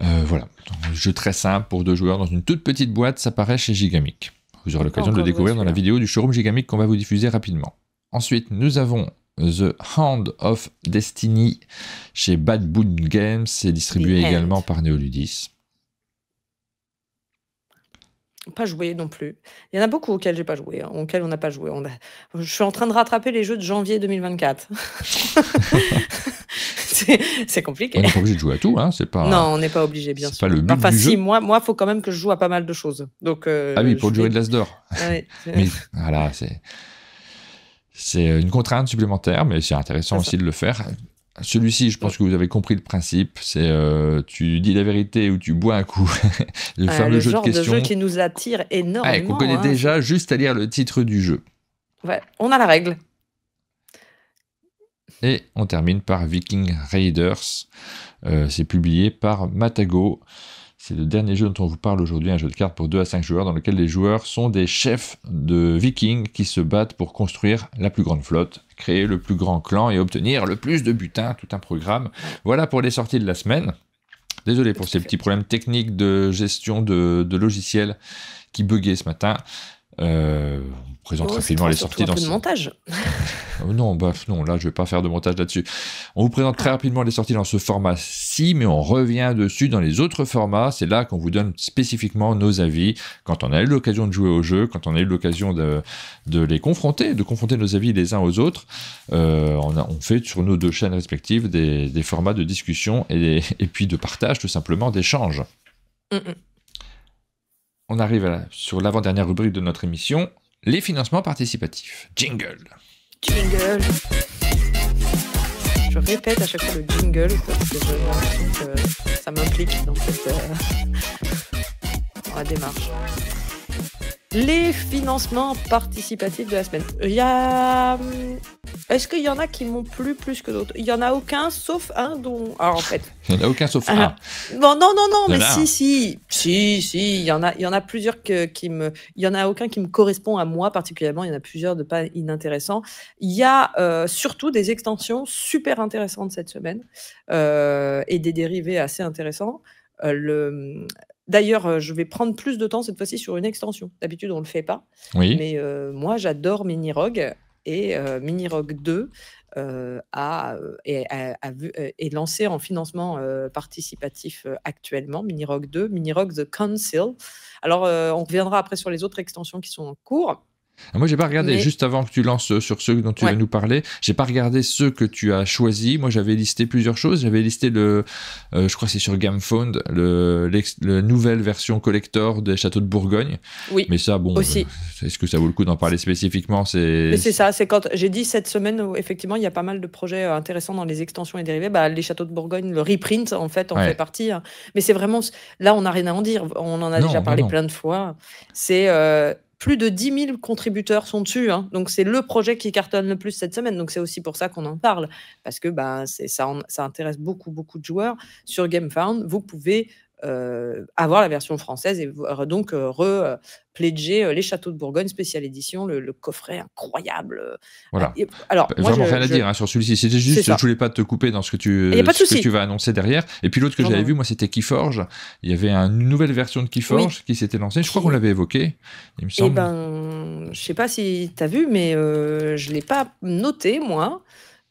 Euh, voilà, un jeu très simple pour deux joueurs dans une toute petite boîte, ça paraît chez Gigamic. Vous aurez l'occasion de le découvrir dans la vidéo du showroom Gigamic qu'on va vous diffuser rapidement. Ensuite, nous avons The Hand of Destiny chez Bad Boot Games. C'est distribué également par Neoludis. Pas joué non plus. Il y en a beaucoup auxquels j'ai pas joué, hein, auxquels on n'a pas joué. On Je suis en train de rattraper les jeux de janvier 2024. c'est compliqué. On n'est pas obligé de jouer à tout, hein. C'est pas. Non, on n'est pas obligé, bien sûr. Pas le but enfin, si, moi, moi, faut quand même que je joue à pas mal de choses. Donc. Euh, ah oui, pour jouer vais... de l'Asdor. voilà, c'est. C'est euh, une contrainte supplémentaire, mais c'est intéressant aussi de le faire. Celui-ci, je pense que vous avez compris le principe. C'est euh, tu dis la vérité ou tu bois un coup. le le, jeu genre de jeu qui nous attire énormément. On connaît hein. déjà juste à lire le titre du jeu. Ouais, on a la règle. Et on termine par Viking Raiders. Euh, c'est publié par Matago. C'est le dernier jeu dont on vous parle aujourd'hui, un jeu de cartes pour 2 à 5 joueurs dans lequel les joueurs sont des chefs de vikings qui se battent pour construire la plus grande flotte, créer le plus grand clan et obtenir le plus de butins, tout un programme. Voilà pour les sorties de la semaine. Désolé pour ces petits problèmes techniques de gestion de, de logiciels qui buguaient ce matin. Euh, on présente oh, rapidement les sorties dans. montage. Oh non, non, là, je vais pas faire de montage là-dessus. On vous présente très rapidement les sorties dans ce format-ci, mais on revient dessus dans les autres formats. C'est là qu'on vous donne spécifiquement nos avis quand on a eu l'occasion de jouer au jeu, quand on a eu l'occasion de, les confronter, de confronter nos avis les uns aux autres. Euh, on, fait sur nos deux chaînes respectives des, formats de discussion et, puis de partage, tout simplement, d'échange. Mm, mm on arrive sur l'avant-dernière rubrique de notre émission, les financements participatifs. Jingle. Jingle. Je répète à chaque fois le jingle parce que j'ai l'impression que ça m'implique dans cette euh, démarche les financements participatifs de la semaine. Il y a. Euh, est-ce qu'il y en a qui m'ont plu plus que d'autres Il y en a aucun sauf un dont. Alors ah, en fait. Il n'y en a aucun sauf ah, un. Ah. Bon, non, non, non, mais si, si. Si, si. Il y en a, il y en a plusieurs que, qui me. Il n'y en a aucun qui me correspond à moi particulièrement. Il y en a plusieurs de pas inintéressants. Il y a euh, surtout des extensions super intéressantes cette semaine euh, et des dérivés assez intéressants. le, D'ailleurs, euh, je vais prendre plus de temps cette fois-ci sur une extension. D'habitude, on ne le fait pas. Mais euh, moi, j'adore Minirog et Mini Minirog 2 a, euh, est, lancé en financement participatif actuellement. Minirog 2, Minirog The Council. Alors, on reviendra après sur les autres extensions qui sont en cours. Moi, ah, moi, j'ai pas regardé. Juste avant que tu lances euh, sur ceux dont tu viens vas nous parler, j'ai pas regardé ceux que tu as choisis. Moi, j'avais listé plusieurs choses. J'avais listé le, euh, je crois que c'est sur GameFound, le, nouvelle version collector des châteaux de Bourgogne. Oui. Mais ça, bon, euh, est-ce que ça vaut le coup d'en parler spécifiquement C'est. ça. C'est quand j'ai dit cette semaine, effectivement, il y a pas mal de projets intéressants dans les extensions et dérivés. Bah, les châteaux de Bourgogne, le reprint, en fait, en fait partie. Hein. Mais c'est vraiment là, on n'a rien à en dire. On en a déjà parlé plein de fois. C'est plus de 10 000 contributeurs sont dessus. Hein. Donc, c'est le projet qui cartonne le plus cette semaine. Donc, c'est aussi pour ça qu'on en parle, parce que bah, ça, ça intéresse beaucoup, beaucoup de joueurs. Sur GameFound, vous pouvez euh, avoir la version française et donc euh, re pledger euh, les châteaux de Bourgogne spécial édition, le, coffret incroyable. Voilà. Alors, bah, moi, vraiment rien à dire hein, sur celui-ci. C'était juste, je voulais pas te couper dans ce que tu, ce que tu vas annoncer derrière. Et puis l'autre que j'avais vu, moi, c'était Keyforge. Il y avait une nouvelle version de Keyforge qui s'était lancée. Je crois qu'on l'avait évoqué. Il me eh semble. ben, je sais pas si tu as vu, mais je je l'ai pas noté moi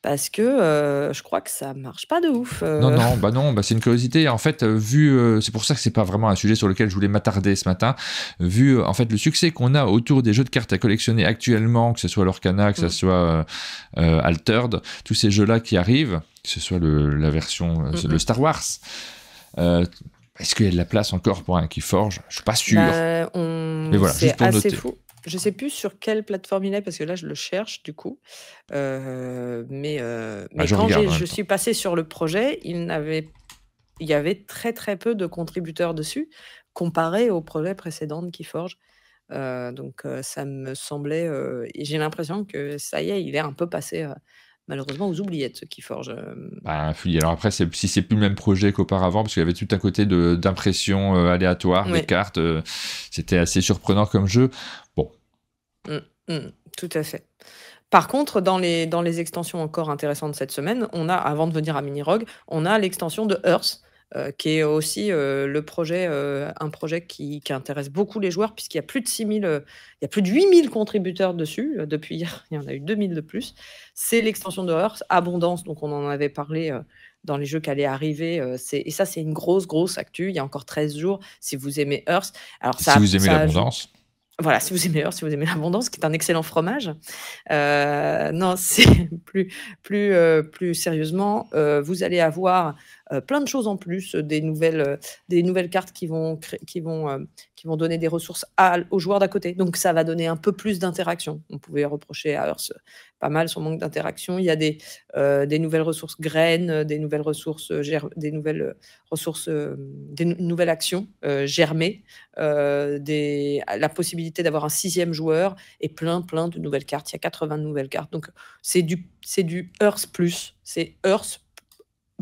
parce que euh, je crois que ça marche pas de ouf. Non, euh. non, bah non, bah c'est une curiosité. En fait, euh, vu, c'est pour ça que c'est pas vraiment un sujet sur lequel je voulais m'attarder ce matin, vu en fait le succès qu'on a autour des jeux de cartes à collectionner actuellement, que ce soit l'Orcana, que ce mm. soit Altered, tous ces jeux-là qui arrivent, que ce soit la version, de mm, le mm. Star Wars. est-ce qu'il y a de la place encore pour un qui forge Je suis pas sûr. Bah, c'est assez fou. Je sais plus sur quelle plateforme il est parce que là je le cherche du coup. Euh, mais, euh, ah, quand je suis passé sur le projet, il n'avait il y avait très très peu de contributeurs dessus comparé au projet précédent qui forge. Euh, donc ça me semblait, j'ai l'impression que ça y est, il est un peu passé malheureusement aux oubliettes ceux qui forgent. Euh, bah, alors après, si c'est plus le même projet qu'auparavant, parce qu'il y avait tout un côté d'impression euh, aléatoire, des cartes, euh, c'était assez surprenant comme jeu. Bon. Mmh, mmh, tout à fait. Par contre, dans les, dans les extensions encore intéressantes cette semaine, on a, avant de venir à Mini Minirog, on a l'extension de Earth, euh, qui est aussi euh, le projet, euh, un projet qui, qui, intéresse beaucoup les joueurs, puisqu'il y a plus de 6000, il y a plus de 8000 contributeurs dessus. depuis hier, il y en a eu 2000 de plus. C'est l'extension de Hearth, Abondance, donc on en avait parlé dans les jeux qui allaient arriver. et ça, c'est une grosse, grosse actu. Il y a encore 13 jours, si vous aimez Hearth. Alors, ça, si vous aimez l'abondance. Voilà, si vous aimez Hearth, si vous aimez l'abondance, qui est un excellent fromage. non, c'est plus, plus, plus sérieusement, vous allez avoir euh, plein de choses en plus, euh, des nouvelles, euh, des nouvelles cartes qui vont, qui vont, qui vont donner des ressources aux joueurs d'à côté. Donc ça va donner un peu plus d'interaction. On pouvait reprocher à Earth pas mal son manque d'interaction. Il y a des, des nouvelles ressources graines, des nouvelles ressources, des nouvelles ressources, des nouvelles actions germées, des, la possibilité d'avoir un sixième joueur et plein, plein de nouvelles cartes. Il y a 80 nouvelles cartes. Donc c'est du, c'est du Earth plus, c'est Earth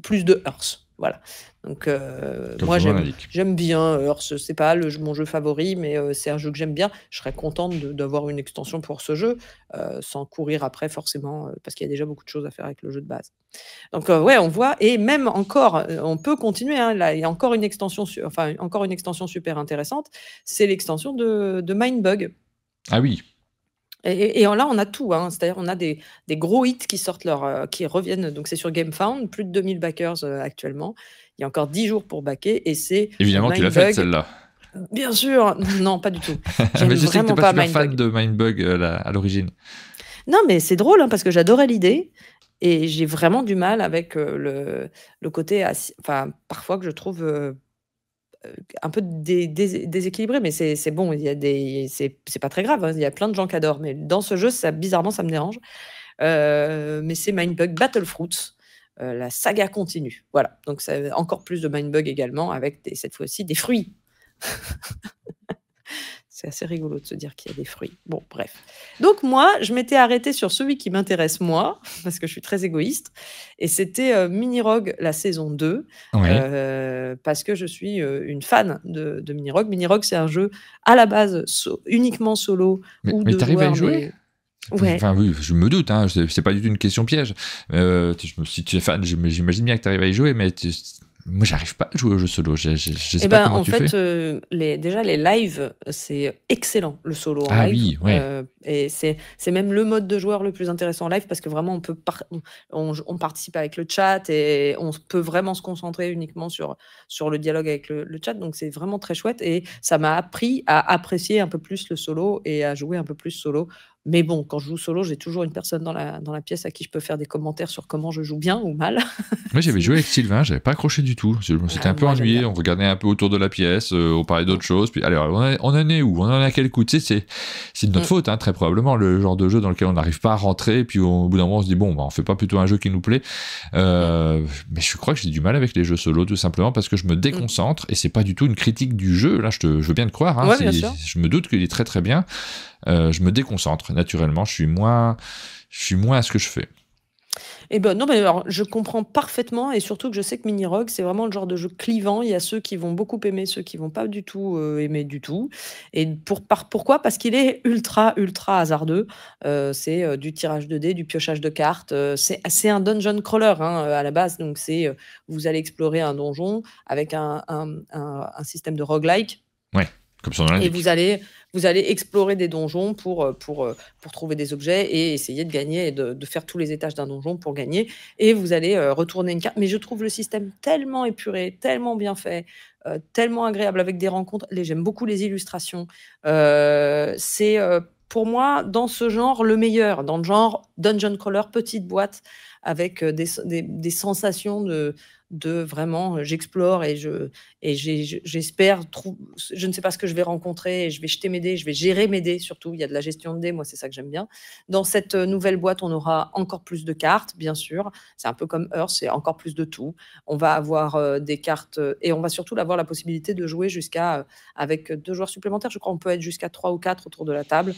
plus de Hearth. Voilà. Donc, euh, moi, j'aime bien Hearth. Euh, c'est pas mon jeu favori, mais euh, c'est un jeu que j'aime bien. Je serais contente d'avoir une extension pour ce jeu, sans courir après, forcément, parce qu'il y a déjà beaucoup de choses à faire avec le jeu de base. Donc, ouais, on voit. Et même encore, on peut continuer. Hein, là, il y a encore une extension, enfin, encore une extension super intéressante. C'est l'extension de, de Mindbug. Ah oui, et, là, on a tout. Hein. C'est-à-dire, on a des, gros hits qui sortent leur, euh, qui reviennent. Donc, c'est sur GameFound, plus de 2000 backers euh, actuellement. Il y a encore 10 jours pour backer. Et c'est. Évidemment, tu l'as faite celle-là. Bien sûr. Non, pas du tout. je sais que tu pas, pas super fan de Mindbug euh, à l'origine. Non, mais c'est drôle hein, parce que j'adorais l'idée. Et j'ai vraiment du mal avec le, le côté, enfin, parfois que je trouve un peu déséquilibré, mais c'est bon, il y a des, c'est pas très grave. Hein, il y a plein de gens qui adorent, mais dans ce jeu, ça bizarrement, ça me dérange. Euh, mais c'est Mindbug Battlefruit, euh, la saga continue. Voilà. Donc, ça, encore plus de Mindbug également, avec cette fois-ci des fruits. C'est assez rigolo de se dire qu'il y a des fruits. Bon, bref. Donc moi, je m'étais arrêtée sur celui qui m'intéresse moi, parce que je suis très égoïste, et c'était euh, Mini Rogue la saison 2, euh, parce que je suis euh, une fan de, Mini Rogue. Mini Rogue, c'est un jeu à la base uniquement solo. Mais, tu mais à y jouer Enfin, oui, je me doute, hein. c'est pas du tout une question piège. Euh, si tu es fan, j'imagine bien que tu arrives à y jouer, mais moi, j'arrive pas à jouer au jeu solo. Je, sais eh ben, en fait, euh, les, déjà, les lives, c'est excellent, le solo ah, live. Oui, euh, et c'est, c'est même le mode de joueur le plus intéressant en live parce que vraiment, on, peut on, on, participe avec le chat et on peut vraiment se concentrer uniquement sur, sur le dialogue avec le, le, chat. Donc, c'est vraiment très chouette. Et ça m'a appris à apprécier un peu plus le solo et à jouer un peu plus solo mais bon, quand je joue solo, j'ai toujours une personne dans la, dans la pièce à qui je peux faire des commentaires sur comment je joue bien ou mal. Moi, j'avais joué avec Sylvain, j'avais pas accroché du tout. C'était un peu ennuyé, on regardait un peu autour de la pièce, euh, on parlait d'autres choses. Puis, alors, on en est où On en est à quel coup C'est de notre mm. faute, hein, très probablement, le genre de jeu dans lequel on n'arrive pas à rentrer. puis, au bout d'un moment, on se dit, bon, bah, on fait pas plutôt un jeu qui nous plaît. Euh, mais je crois que j'ai du mal avec les jeux solo, tout simplement, parce que je me mm. déconcentre. et Et c'est pas du tout une critique du jeu. Là, je, veux bien te croire. Hein, je me doute qu'il est très très bien. Euh, je me déconcentre naturellement, je suis moins, je suis moins à ce que je fais. Eh ben non, mais alors, je comprends parfaitement et surtout que je sais que Mini Rogue, c'est vraiment le genre de jeu clivant. Il y a ceux qui vont beaucoup aimer, ceux qui vont pas du tout euh, aimer du tout. Et pour, pourquoi Parce qu'il est ultra, ultra hasardeux. Euh, c'est du tirage de dés, du piochage de cartes. c'est un dungeon crawler hein, à la base. Donc, c'est vous allez explorer un donjon avec un, un système de roguelike. Ouais. Et vous allez, vous allez explorer des donjons pour, euh, pour, euh, pour trouver des objets et essayer de gagner et de, de faire tous les étages d'un donjon pour gagner. Et vous allez euh, retourner une carte. Mais je trouve le système tellement épuré, tellement bien fait, tellement agréable avec des rencontres. J'aime beaucoup les illustrations. C'est pour moi, dans ce genre, le meilleur, dans le genre dungeon crawler, petite boîte, avec des, des sensations de, de vraiment, euh, j'explore et je et j'espère, je ne sais pas ce que je vais rencontrer, je vais jeter mes dés, je vais gérer mes dés surtout. Il y a de la gestion de dés, moi c'est ça que j'aime bien. Dans cette euh, nouvelle boîte, on aura encore plus de cartes, bien sûr. C'est un peu comme Earth, c'est encore plus de tout. On va avoir euh, des cartes et on va surtout avoir la possibilité de jouer jusqu'à avec deux joueurs supplémentaires. Je crois on peut être jusqu'à trois ou quatre autour de la table.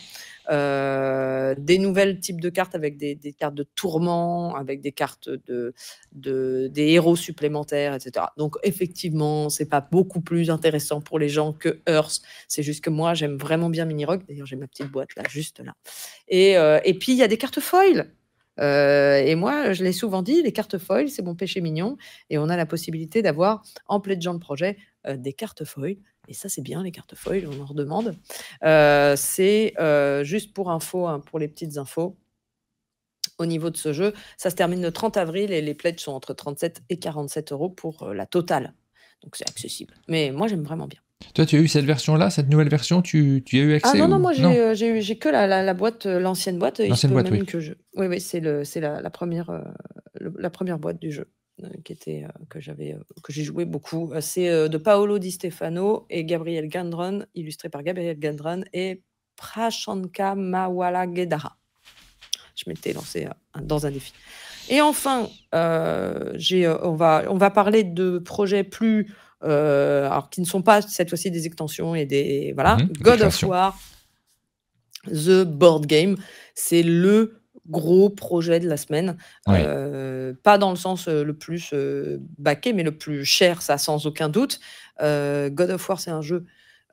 des nouvelles types de cartes avec des, cartes de tourment, avec des cartes de, des héros supplémentaires et etc. Donc effectivement, c'est pas beaucoup plus intéressant pour les gens que Earth. C'est juste que moi, j'aime vraiment bien Mini Rock. D'ailleurs, j'ai ma petite boîte là, juste là. Et, euh, puis, il y a des cartes foil. Euh, et moi, je l'ai souvent dit, les cartes foil, c'est mon péché mignon. Et on a la possibilité d'avoir, en de gens de projet, euh, des cartes foil. Et ça, c'est bien, les cartes foil, on en redemande. c'est juste pour info, hein, pour les petites infos au niveau de ce jeu. Ça se termine le 30 avril et les pledges sont entre 37 et 47 euros pour euh, la totale. Donc c'est accessible. Mais moi j'aime vraiment bien. Toi, tu as eu cette version-là, cette nouvelle version, tu, as eu accès Ah non, non, moi j'ai euh, que la, boîte, euh, l'ancienne boîte. L'ancienne boîte, oui. Que je... Oui, oui, c'est la, la, première, la première boîte du jeu qui était, que j'avais que j'ai joué beaucoup. C'est de Paolo Di Stefano et Gabriel Gandron, illustré par Gabriel Gandron et Prashanka Mawala Gedara je m'étais lancé dans un défi. Et enfin, euh, euh, on, va, on va parler de projets plus. Euh, alors, qui ne sont pas cette fois-ci des extensions et des. Voilà. Mhm, God of War, The Board Game, c'est le gros projet de la semaine. pas dans le sens le plus baqué, mais le plus cher, ça sans aucun doute. God of War, c'est un jeu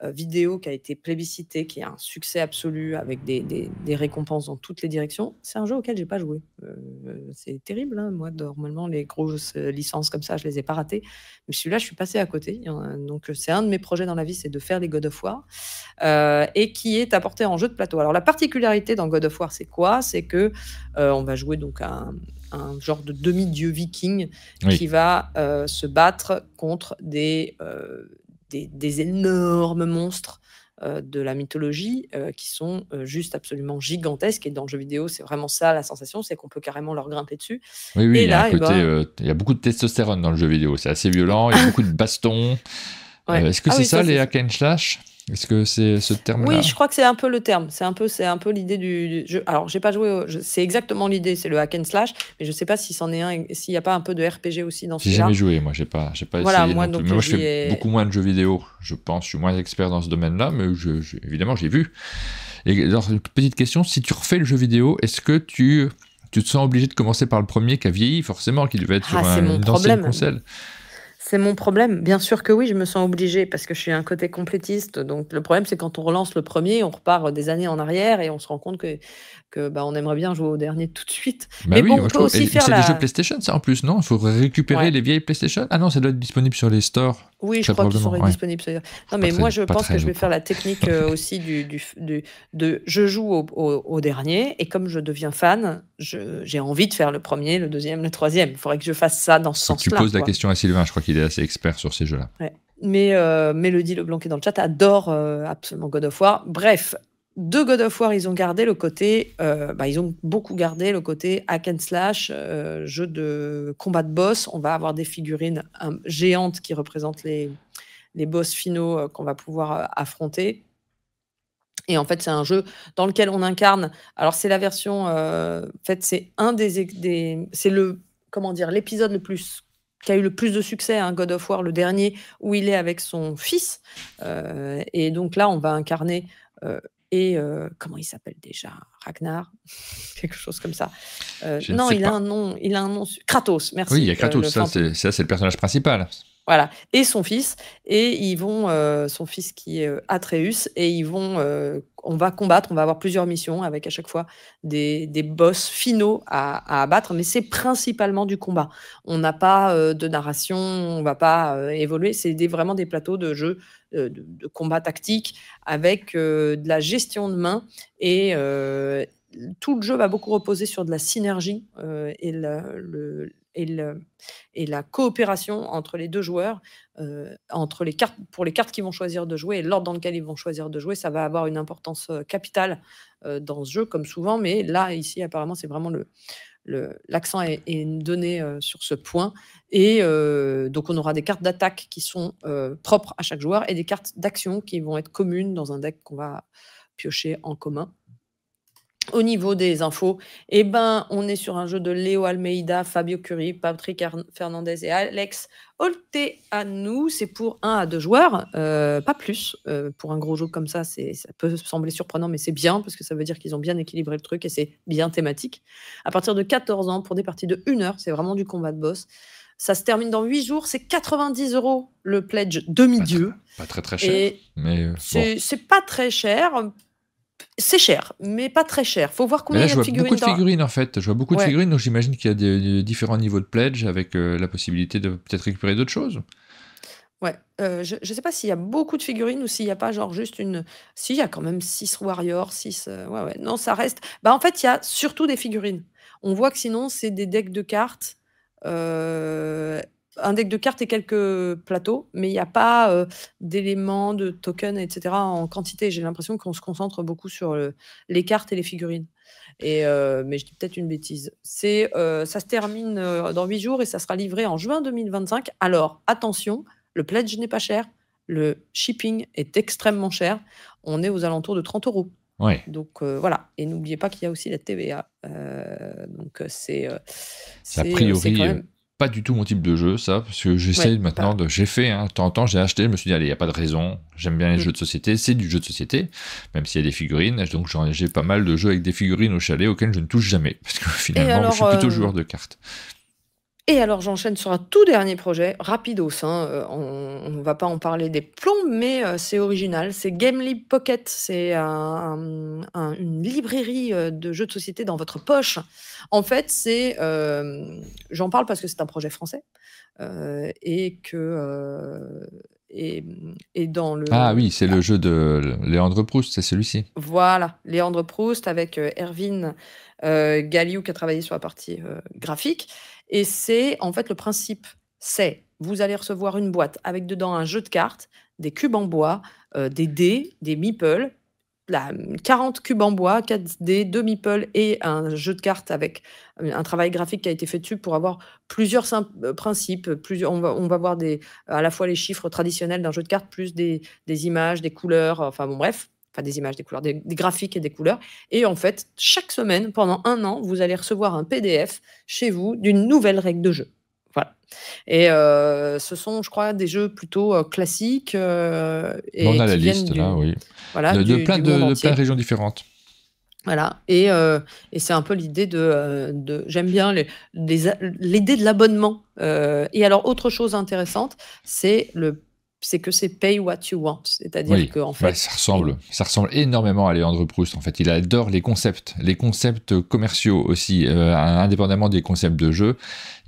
euh, vidéo qui a été plébiscitée, qui est un succès absolu avec des, des, récompenses dans toutes les directions. C'est un jeu auquel j'ai pas joué. Euh, euh, c'est terrible, hein. moi normalement les grosses licences comme ça, je les ai pas ratées. Mais celui-là, je suis passé à côté. Hein. Donc c'est un de mes projets dans la vie, c'est de faire les God of War et qui est apporté en jeu de plateau. Alors la particularité dans God of War, c'est quoi C'est que on va jouer donc un, un genre de demi-dieu viking qui va se battre contre des des, énormes monstres euh, de la mythologie euh, qui sont euh, juste absolument gigantesques. Et dans le jeu vidéo, c'est vraiment ça la sensation, c'est qu'on peut carrément leur grimper dessus. Oui, oui, eh ben il, y a beaucoup de testostérone dans le jeu vidéo, c'est assez violent, il y a beaucoup de bastons. Est-ce que ah c'est ça, les hack slash est-ce que c'est ce terme-là Oui, je crois que c'est un peu le terme. C'est un peu, c'est un peu l'idée du. Jeu. Alors, j'ai pas joué. C'est exactement l'idée. C'est le hack and slash, mais je sais pas si est un, s'il n'y a pas un peu de RPG aussi dans ce J'ai jamais joué. Moi, j'ai pas, j'ai pas essayé. Moi, mais moi, je fais beaucoup moins de jeux vidéo. Je pense, je suis moins expert dans ce domaine-là, mais je, je, évidemment, j'ai vu. Et petite question si tu refais le jeu vidéo, est-ce que tu tu te sens obligé de commencer par le premier qui a vieilli, forcément, qui devait être ah, sur un, une console c'est mon problème. Bien sûr que oui, je me sens obligée parce que je suis un côté complétiste. Donc le problème, c'est quand on relance le premier, on repart des années en arrière et on se rend compte que que bah, on aimerait bien jouer au dernier tout de suite. Bah mais on peut aussi faire C'est des jeux PlayStation, ça en plus, non Il faut récupérer les vieilles PlayStation. Ah non, ça doit être disponible sur les stores. Oui, je crois qu'ils seraient disponibles. Non, mais moi, je pense que je vais faire la technique euh, aussi du, du, de je joue au, au, dernier et comme je deviens fan, j'ai envie de faire le premier, le deuxième, le troisième. Il faudrait que je fasse ça dans ce sens-là. Tu poses la question à Sylvain, je crois qu'il est assez expert sur ces jeux-là. Mais euh, Mélodie Leblanc est dans le chat adore euh, absolument God of War. Bref, de God of War, ils ont gardé le côté, euh, bah, ils ont beaucoup gardé le côté hack and slash, euh, jeu de combat de boss. On va avoir des figurines hein, géantes qui représentent les, les boss finaux euh, qu'on va pouvoir affronter. Et en fait, c'est un jeu dans lequel on incarne. Alors, c'est la version. en fait, c'est un des. c'est le. Comment dire L'épisode le plus qui a eu le plus de succès, hein, God of War, le dernier, où il est avec son fils. et donc là, on va incarner et euh, comment il s'appelle déjà Ragnar Quelque chose comme ça. Euh, non, il a, un nom, il a un nom. Kratos, merci. Oui, il y a euh, Kratos, ça, c'est, le personnage principal. Voilà. Et son fils. Et ils vont, euh, son fils qui est euh, Atreus, et ils vont, euh, on va combattre, on va avoir plusieurs missions avec à chaque fois des, des boss finaux à, à abattre, mais c'est principalement du combat. On n'a pas de narration, on va pas évoluer. C'est vraiment des plateaux de jeu de, de, combat tactique avec de la gestion de main et tout le jeu va beaucoup reposer sur de la synergie et le, et, la coopération entre les deux joueurs, euh, entre les cartes, pour les cartes qu'ils vont choisir de jouer et l'ordre dans lequel ils vont choisir de jouer, ça va avoir une importance euh, capitale euh, dans ce jeu, comme souvent. Mais là, ici, apparemment, c'est vraiment l'accent est, donné sur ce point. Et donc, on aura des cartes d'attaque qui sont propres à chaque joueur et des cartes d'action qui vont être communes dans un deck qu'on va piocher en commun. Au niveau des infos, eh ben, on est sur un jeu de Léo Almeida, Fabio Curie, Patrick Fernandez et Alex Olte. à nous. C'est pour un à deux joueurs, euh, pas plus. Euh, pour un gros jeu comme ça, ça peut sembler surprenant, mais c'est bien parce que ça veut dire qu'ils ont bien équilibré le truc et c'est bien thématique. À partir de 14 ans, pour des parties de 1 heure, c'est vraiment du combat de boss. Ça se termine dans 8 jours, c'est 90 euros le pledge demi-dieu. Pas, très très cher. Euh, c'est pas très cher c'est cher, mais pas très cher. Faut voir combien il y a de figurines. Je vois beaucoup de figurines en fait. Je vois beaucoup de figurines, donc j'imagine qu'il y a des, différents niveaux de pledge avec euh, la possibilité de peut-être récupérer d'autres choses. Ouais, euh, je ne sais pas s'il y a beaucoup de figurines ou s'il n'y a pas genre juste une. S'il y a quand même 6 Warriors, 6. Euh, ouais, ouais. Non, ça reste. Bah, en fait, il y a surtout des figurines. On voit que sinon, c'est des decks de cartes un deck de cartes et quelques plateaux, mais il n'y a pas euh, d'éléments, de tokens, etc. en quantité. J'ai l'impression qu'on se concentre beaucoup sur euh, les cartes et les figurines. Et, euh, mais je dis peut-être une bêtise. C'est, ça se termine dans huit jours et ça sera livré en juin 2025. Alors attention, le pledge n'est pas cher, le shipping est extrêmement cher. On est aux alentours de 30 euros. Donc voilà. Et n'oubliez pas qu'il y a aussi la TVA. donc c'est. Quand même pas du tout mon type de jeu, ça, parce que j'essaie maintenant de. J'ai fait, un hein, de temps en temps, j'ai acheté, je me suis dit, allez, il n'y a pas de raison, j'aime bien les mm. jeux de société, c'est du jeu de société, même s'il y a des figurines, donc j'ai pas mal de jeux avec des figurines au chalet auxquels je ne touche jamais, parce que finalement, je suis plutôt euh, joueur de cartes. Et alors j'enchaîne sur un tout dernier projet, rapidos, hein, euh, on ne va pas en parler des plombs, mais euh, c'est original, c'est GameLib Pocket, c'est une librairie euh, de jeux de société dans votre poche. En fait, c'est, j'en parle parce que c'est un projet français et que... Et, et, dans le... Ah oui, c'est le jeu de Léandre Proust, c'est celui-ci. Voilà, Léandre Proust avec Erwin Galliou qui a travaillé sur la partie graphique. Et c'est en fait le principe, c'est vous allez recevoir une boîte avec dedans un jeu de cartes, des cubes en bois, euh, des dés, des meeples, la 40 cubes en bois, 4 dés, 2 meeples et un jeu de cartes avec euh, un travail graphique qui a été fait dessus pour avoir plusieurs euh, principes. Plusieurs, on, va, voir à la fois les chiffres traditionnels d'un jeu de cartes, plus des, des images, des couleurs, enfin bon bref, des images, des couleurs, des, graphiques et des couleurs. Et en fait, chaque semaine, pendant un an, vous allez recevoir un PDF chez vous d'une nouvelle règle de jeu. Voilà. Et euh, ce sont, je crois, des jeux plutôt euh, classiques. Euh, et on a la liste, là, oui. de, plein, de, régions différentes. Voilà, et, et c'est un peu l'idée de, de j'aime bien l'idée les, de l'abonnement. et alors, autre chose intéressante, c'est le c'est que c'est pay what you want. C'est-à-dire que, bah, fait. ça, ressemble, ça ressemble énormément à Léandre Proust. En fait, il adore les concepts, les concepts commerciaux aussi, euh, indépendamment des concepts de jeu.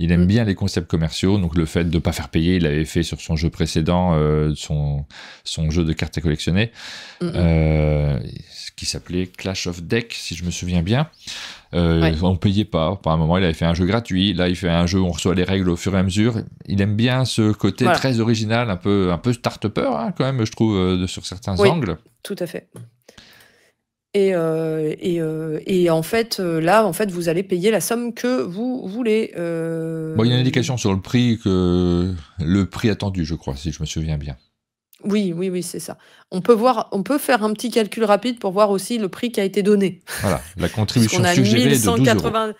Il aime mm. bien les concepts commerciaux, donc le fait de ne pas faire payer, il avait fait sur son jeu précédent, euh, son, son jeu de cartes à collectionner, euh, qui s'appelait Clash of Deck, si je me souviens bien. Euh, ne On payait pas. Par un moment, il avait fait un jeu gratuit. Là, il fait un jeu où on reçoit les règles au fur et à mesure. Il aime bien ce côté très original, un peu, un peu start-upper, hein, quand même, je trouve, euh, sur certains angles. Tout à fait. Euh, euh, et, en fait, euh, là, en fait, vous allez payer la somme que vous voulez. il y a une indication sur le prix que le prix attendu, je crois, si je me souviens bien. Oui, oui, oui, c'est ça. On peut voir, on peut faire un petit calcul rapide pour voir aussi le prix qui a été donné. Voilà, la contribution suggérée de 12 euros.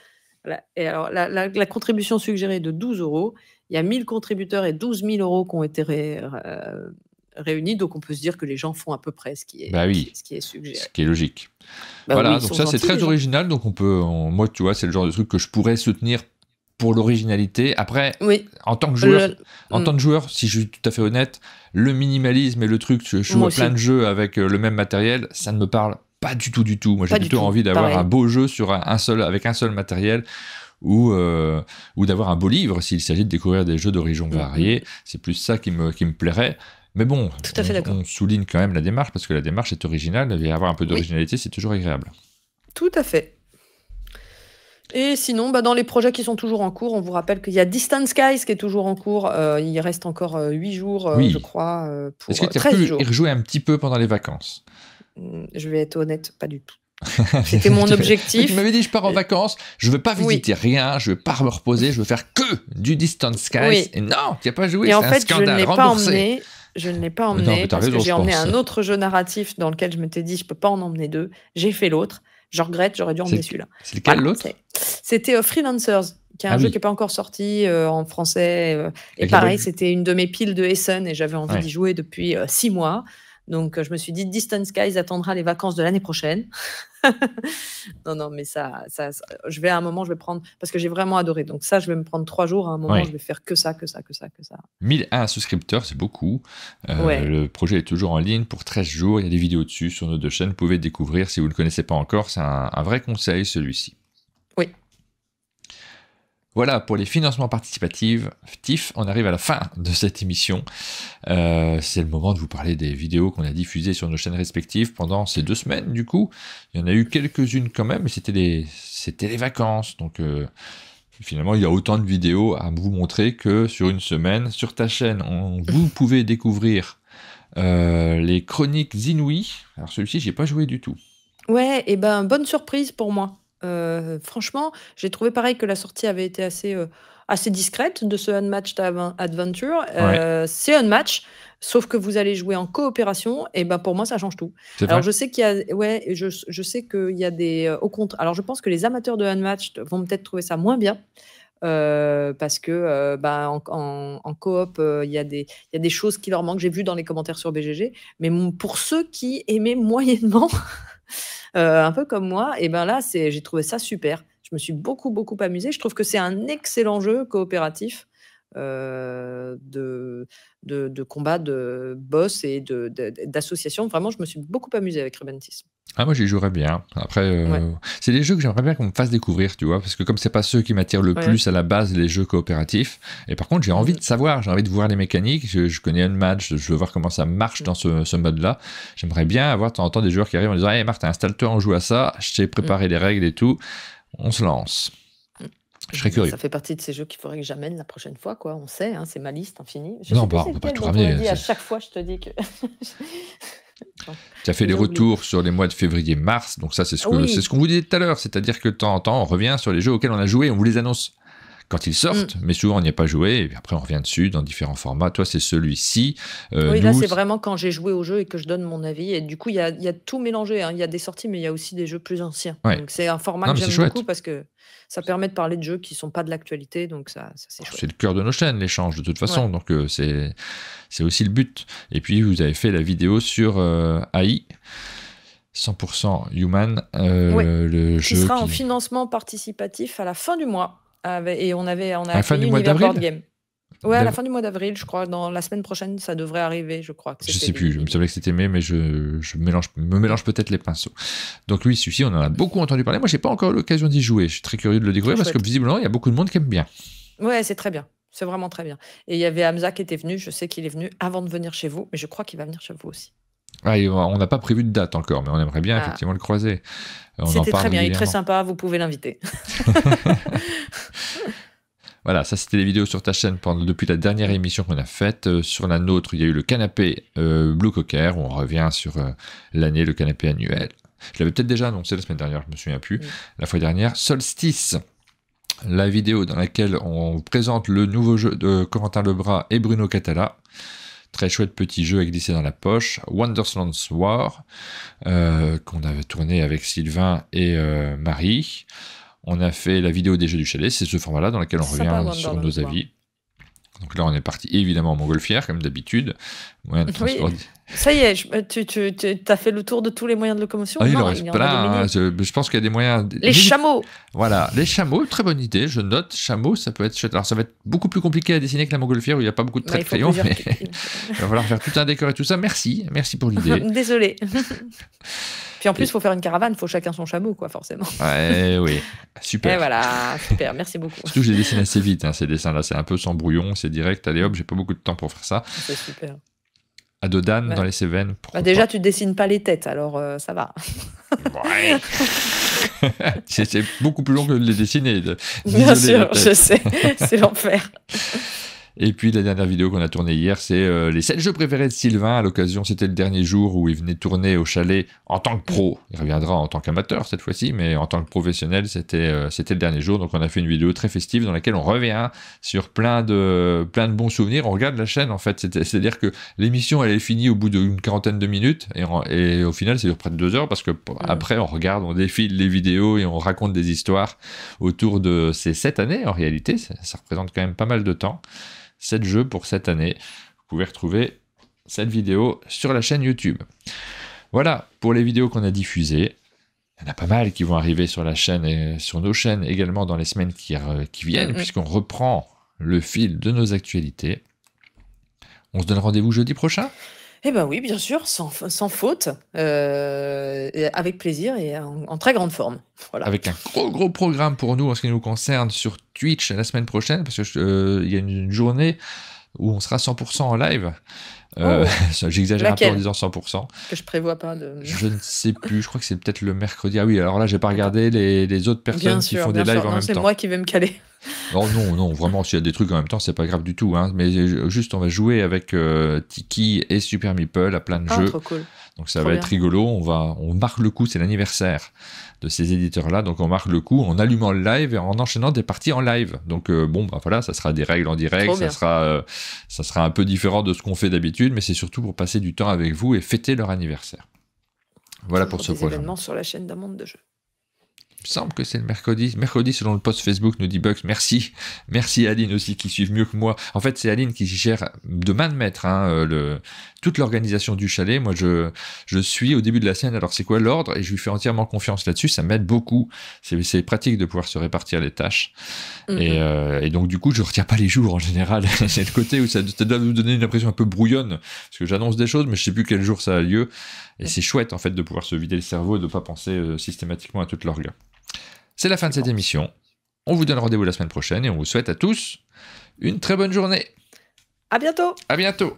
Et alors, la, contribution suggérée de 12 euros. Il y a 1000 contributeurs et 12 000 euros qui ont été réunis, donc on peut se dire que les gens font à peu près ce qui est, bah ce qui est suggéré. Ce qui est logique. Bah voilà, donc ça c'est très original, donc on peut, moi tu vois, c'est le genre de truc que je pourrais soutenir pour l'originalité. Après, en tant que joueur, en mm. tant que joueur, si je suis tout à fait honnête, le minimalisme et le truc, je joue plein de jeux avec euh, le même matériel, ça ne me parle pas du tout du tout. Moi j'ai plutôt envie d'avoir un beau jeu sur un seul, avec un seul matériel ou, euh, ou d'avoir un beau livre s'il s'agit de découvrir des jeux d'origine mm, mm. variée. C'est plus ça qui me, qui me plairait. Mais bon, on, souligne quand même la démarche parce que la démarche est originale et avoir un peu d'originalité, c'est toujours agréable. Tout à fait. Et sinon, bah, dans les projets qui sont toujours en cours, on vous rappelle qu'il y a Distance Skies qui est toujours en cours. Euh, il reste encore euh, huit 8 jours, euh, je crois, pour Est-ce que tu as y rejouer un petit peu pendant les vacances mm, Je vais être honnête, pas du tout. C'était mon objectif. tu m'avais dit, je pars en vacances, je veux pas visiter rien, je veux pas me reposer, je veux faire que du Distant Skies. Et non, tu n'as pas joué, c'est en fait, scandale. Je ne pas emmené je ne l'ai pas emmené parce que j'ai emmené un autre jeu narratif dans lequel je m'étais dit je peux pas en emmener deux. J'ai fait l'autre. Je regrette, j'aurais dû emmener celui-là. C'est lequel l'autre C'était euh, Freelancers, qui est un ah jeu qui n'est pas encore sorti euh, en français. Euh, et pareil, c'était une de mes piles de Essen et j'avais envie d'y jouer depuis six mois. Donc, euh, je me suis dit, Distance Skies attendra les vacances de l'année prochaine. non, non, mais ça, ça, je vais à un moment, je vais prendre, parce que j'ai vraiment adoré. Donc, ça, je vais me prendre trois jours. À un moment, je vais faire que ça, que ça, que ça, que ça. 1001 souscripteurs, c'est beaucoup. Euh, le projet est toujours en ligne pour 13 jours. Il y a des vidéos dessus sur nos deux chaînes. Vous pouvez découvrir si vous ne le connaissez pas encore. C'est un vrai conseil, celui-ci. Voilà pour les financements participatifs. Tif, on arrive à la fin de cette émission. Euh, c'est le moment de vous parler des vidéos qu'on a diffusées sur nos chaînes respectives pendant ces deux semaines. Du coup, il y en a eu quelques-unes quand même, mais c'était les, les vacances. Donc euh, finalement, il y a autant de vidéos à vous montrer que sur une semaine. Sur ta chaîne, vous pouvez découvrir euh, les chroniques inouïes. Alors celui-ci, j'ai pas joué du tout. Ouais, et eh ben bonne surprise pour moi. Euh, franchement, j'ai trouvé pareil que la sortie avait été assez, euh, assez discrète de ce Unmatched Adventure. Euh, c'est un match, sauf que vous allez jouer en coopération. Et ben pour moi, ça change tout. Alors je sais qu'il y a, ouais, je, sais qu'il y a des au contre Alors je pense que les amateurs de Unmatched vont peut-être trouver ça moins bien. parce que ben, en, coop, il y, a des choses qui leur manquent. J'ai vu dans les commentaires sur BGG. Mais pour ceux qui aimaient moyennement euh, un peu comme moi, et ben là, c'est, j'ai trouvé ça super. Je me suis beaucoup, beaucoup amusée. Je trouve que c'est un excellent jeu coopératif. Euh, de, de, de, combats de boss et d'associations. Vraiment, je me suis beaucoup amusé avec Rebentis. Ah, moi j'y jouerais bien. Après, euh, c'est des jeux que j'aimerais bien qu'on me fasse découvrir, tu vois, parce que comme c'est pas ceux qui m'attirent le plus à la base, les jeux coopératifs. Et par contre, j'ai envie mm. de savoir, j'ai envie de voir les mécaniques. Je, connais un match, je veux voir comment ça marche mm. dans ce, ce mode-là. J'aimerais bien avoir de temps en temps des joueurs qui arrivent en disant, hey «Eh, Martin, installe-toi, on joue à ça. Je t'ai mm. préparé les règles et tout. On se lance. Ça fait partie de ces jeux qu'il faudrait que j'amène la prochaine fois, quoi. On sait, hein, c'est ma liste infinie. non, on ne peut pas tout ramener. à chaque fois, je te dis que. Tu as fait les retours sur les mois de février-mars, donc ça c'est ce qu'on c'est ce vous disait tout à l'heure, c'est-à-dire que de temps en temps on revient sur les jeux auxquels on a joué, on vous les annonce quand ils sortent, mm. mais souvent on n'y a pas joué, et puis après on revient dessus dans différents formats. Toi, c'est celui-ci. Euh, oui, là, c'est vraiment quand j'ai joué au jeu et que je donne mon avis. Et du coup, il y a, tout mélangé. Hein. Il y a des sorties, mais il y a aussi des jeux plus anciens. Donc, c'est un format que j'aime beaucoup parce que ça permet de parler de jeux qui ne sont pas de l'actualité. Donc, ça, c'est oh, C'est le cœur de nos chaînes, l'échange, de toute façon. Donc, euh, c'est c'est aussi le but. Et puis, vous avez fait la vidéo sur euh, AI. 100% Human, oui. le qui sera en financement participatif à la fin du mois et on avait on a fini Game. Ouais, à la fin du mois d'avril, je crois. Dans la semaine prochaine, ça devrait arriver, je crois. Que je sais plus. Je me souviens que c'était mai, mais je, mélange, me mélange peut-être les pinceaux. Donc lui, celui-ci, on en a beaucoup entendu parler. Moi, j'ai pas encore l'occasion d'y jouer. Je suis très curieux de le découvrir parce que visiblement, il y a beaucoup de monde qui aime bien. Ouais, c'est très bien. C'est vraiment très bien. Et il y avait Hamza qui était venu. Je sais qu'il est venu avant de venir chez vous, mais je crois qu'il va venir chez vous aussi. Ah, euh, on n'a pas prévu de date encore, mais on aimerait bien ah. effectivement le croiser. C'était très bien, il est très sympa, vous pouvez l'inviter. Voilà, ça c'était les vidéos sur ta chaîne pendant, depuis la dernière émission qu'on a faite. Euh, sur la nôtre, il y a eu le canapé euh, Blue Cocker, où on revient sur l'année, le canapé annuel. Je l'avais peut-être déjà annoncé la semaine dernière, je me souviens plus. La fois dernière, Solstice, la vidéo dans laquelle on présente le nouveau jeu de Corentin Lebras et Bruno Catala très chouette petit jeu à glisser dans la poche, Wondersland's War, euh, qu'on avait tourné avec Sylvain et euh, Marie. On a fait la vidéo des jeux du chalet, c'est ce format-là dans lequel on revient sur nos avis. Donc là, on est parti évidemment en montgolfière, comme d'habitude. ça y est, euh, tu, as fait le tour de tous les moyens de locomotion. Ah il reste plein. Je, pense qu'il y a des moyens. Les chameaux. Voilà, les chameaux, très bonne idée. Je note, chameaux, ça peut être. Alors, ça va être beaucoup plus compliqué à dessiner que la montgolfière où il n'y a pas beaucoup de traits de crayon. Mais... il va falloir faire tout un décor et tout ça. Merci, merci pour l'idée. Désolé. Puis en plus, il faut faire une caravane, il faut chacun son chameau, quoi, forcément. Ouais, oui. Super. Et voilà, super, merci beaucoup. Surtout, j'ai dessiné assez vite, hein, ces dessins-là. C'est un peu sans brouillon, c'est direct. Allez hop, j'ai pas beaucoup de temps pour faire ça. C'est super. À Dodane, dans les Cévennes. Bah, déjà, tu dessines pas les têtes, alors euh, ça va. Ouais. c'est beaucoup plus long que de les dessiner. Bien sûr, je sais, c'est l'enfer. Et puis la dernière vidéo qu'on a tournée hier, c'est euh, les 7 jeux préférés de Sylvain. À l'occasion, c'était le dernier jour où il venait tourner au chalet en tant que pro. Il reviendra en tant qu'amateur cette fois-ci, mais en tant que professionnel, c'était euh, c'était le dernier jour. Donc on a fait une vidéo très festive dans laquelle on revient sur plein de, plein de bons souvenirs. On regarde la chaîne en fait. C'est-à-dire que l'émission, elle est finie au bout d'une quarantaine de minutes et, et au final, c'est dure près de deux heures parce que mm. après, on regarde, on défile les vidéos et on raconte des histoires autour de ces 7 années en réalité. ça représente quand même pas mal de temps. 7 jeux pour cette année. Vous pouvez retrouver cette vidéo sur la chaîne YouTube. Voilà pour les vidéos qu'on a diffusées. Il y en a pas mal qui vont arriver sur la chaîne et sur nos chaînes également dans les semaines qui, viennent, puisqu'on reprend le fil de nos actualités. On se donne rendez-vous jeudi prochain eh ben oui, bien sûr, sans, faute, euh, avec plaisir et en, très grande forme. Voilà. Avec un gros programme pour nous en ce qui nous concerne sur Twitch la semaine prochaine, parce que euh, y a une journée où on sera 100% en live. Euh, oh. J'exagère un peu en disant 100%. je prévois pas Je ne sais plus, je crois que c'est peut-être le mercredi. Ah oui, alors là, j'ai pas regardé les, autres personnes qui font des lives en même temps. C'est moi qui vais me caler. Non, oh non, non, vraiment, s'il y a des trucs en même temps, c'est pas grave du tout. Hein. Mais juste, on va jouer avec euh, Tiki et Super Meeple à plein de ah, jeux. Donc ça va être rigolo. On, va, on marque le coup, c'est l'anniversaire de ces éditeurs-là. Donc on marque le coup en allumant le live et en enchaînant des parties en live. Donc euh, bon, bah voilà, ça sera des règles en direct, ça sera, euh, ça sera un peu différent de ce qu'on fait d'habitude, mais c'est surtout pour passer du temps avec vous et fêter leur anniversaire. Voilà pour ce projet. sur la chaîne d'un monde de jeu. Il me semble que c'est le mercredi. Mercredi, selon le post Facebook, nous dit Bugs. Merci. Merci Aline aussi qui suivent mieux que moi. En fait, c'est Aline qui gère de main de maître hein, euh, le, toute l'organisation du chalet. Moi, je, je suis au début de la scène, alors c'est quoi l'ordre Et je lui fais entièrement confiance là-dessus. Ça m'aide beaucoup. C'est pratique de pouvoir se répartir les tâches. Mm-hmm. Euh, et, donc, du coup, je retiens pas les jours en général. c'est le côté où ça, doit vous donner une impression un peu brouillonne. Parce que j'annonce des choses, mais je sais plus quel jour ça a lieu. Et mm. c'est chouette, en fait, de pouvoir se vider le cerveau et de ne pas penser euh, systématiquement à toute l'orgue. C'est la fin de cette émission. On vous donne rendez-vous la semaine prochaine et on vous souhaite à tous une très bonne journée. À bientôt. À bientôt.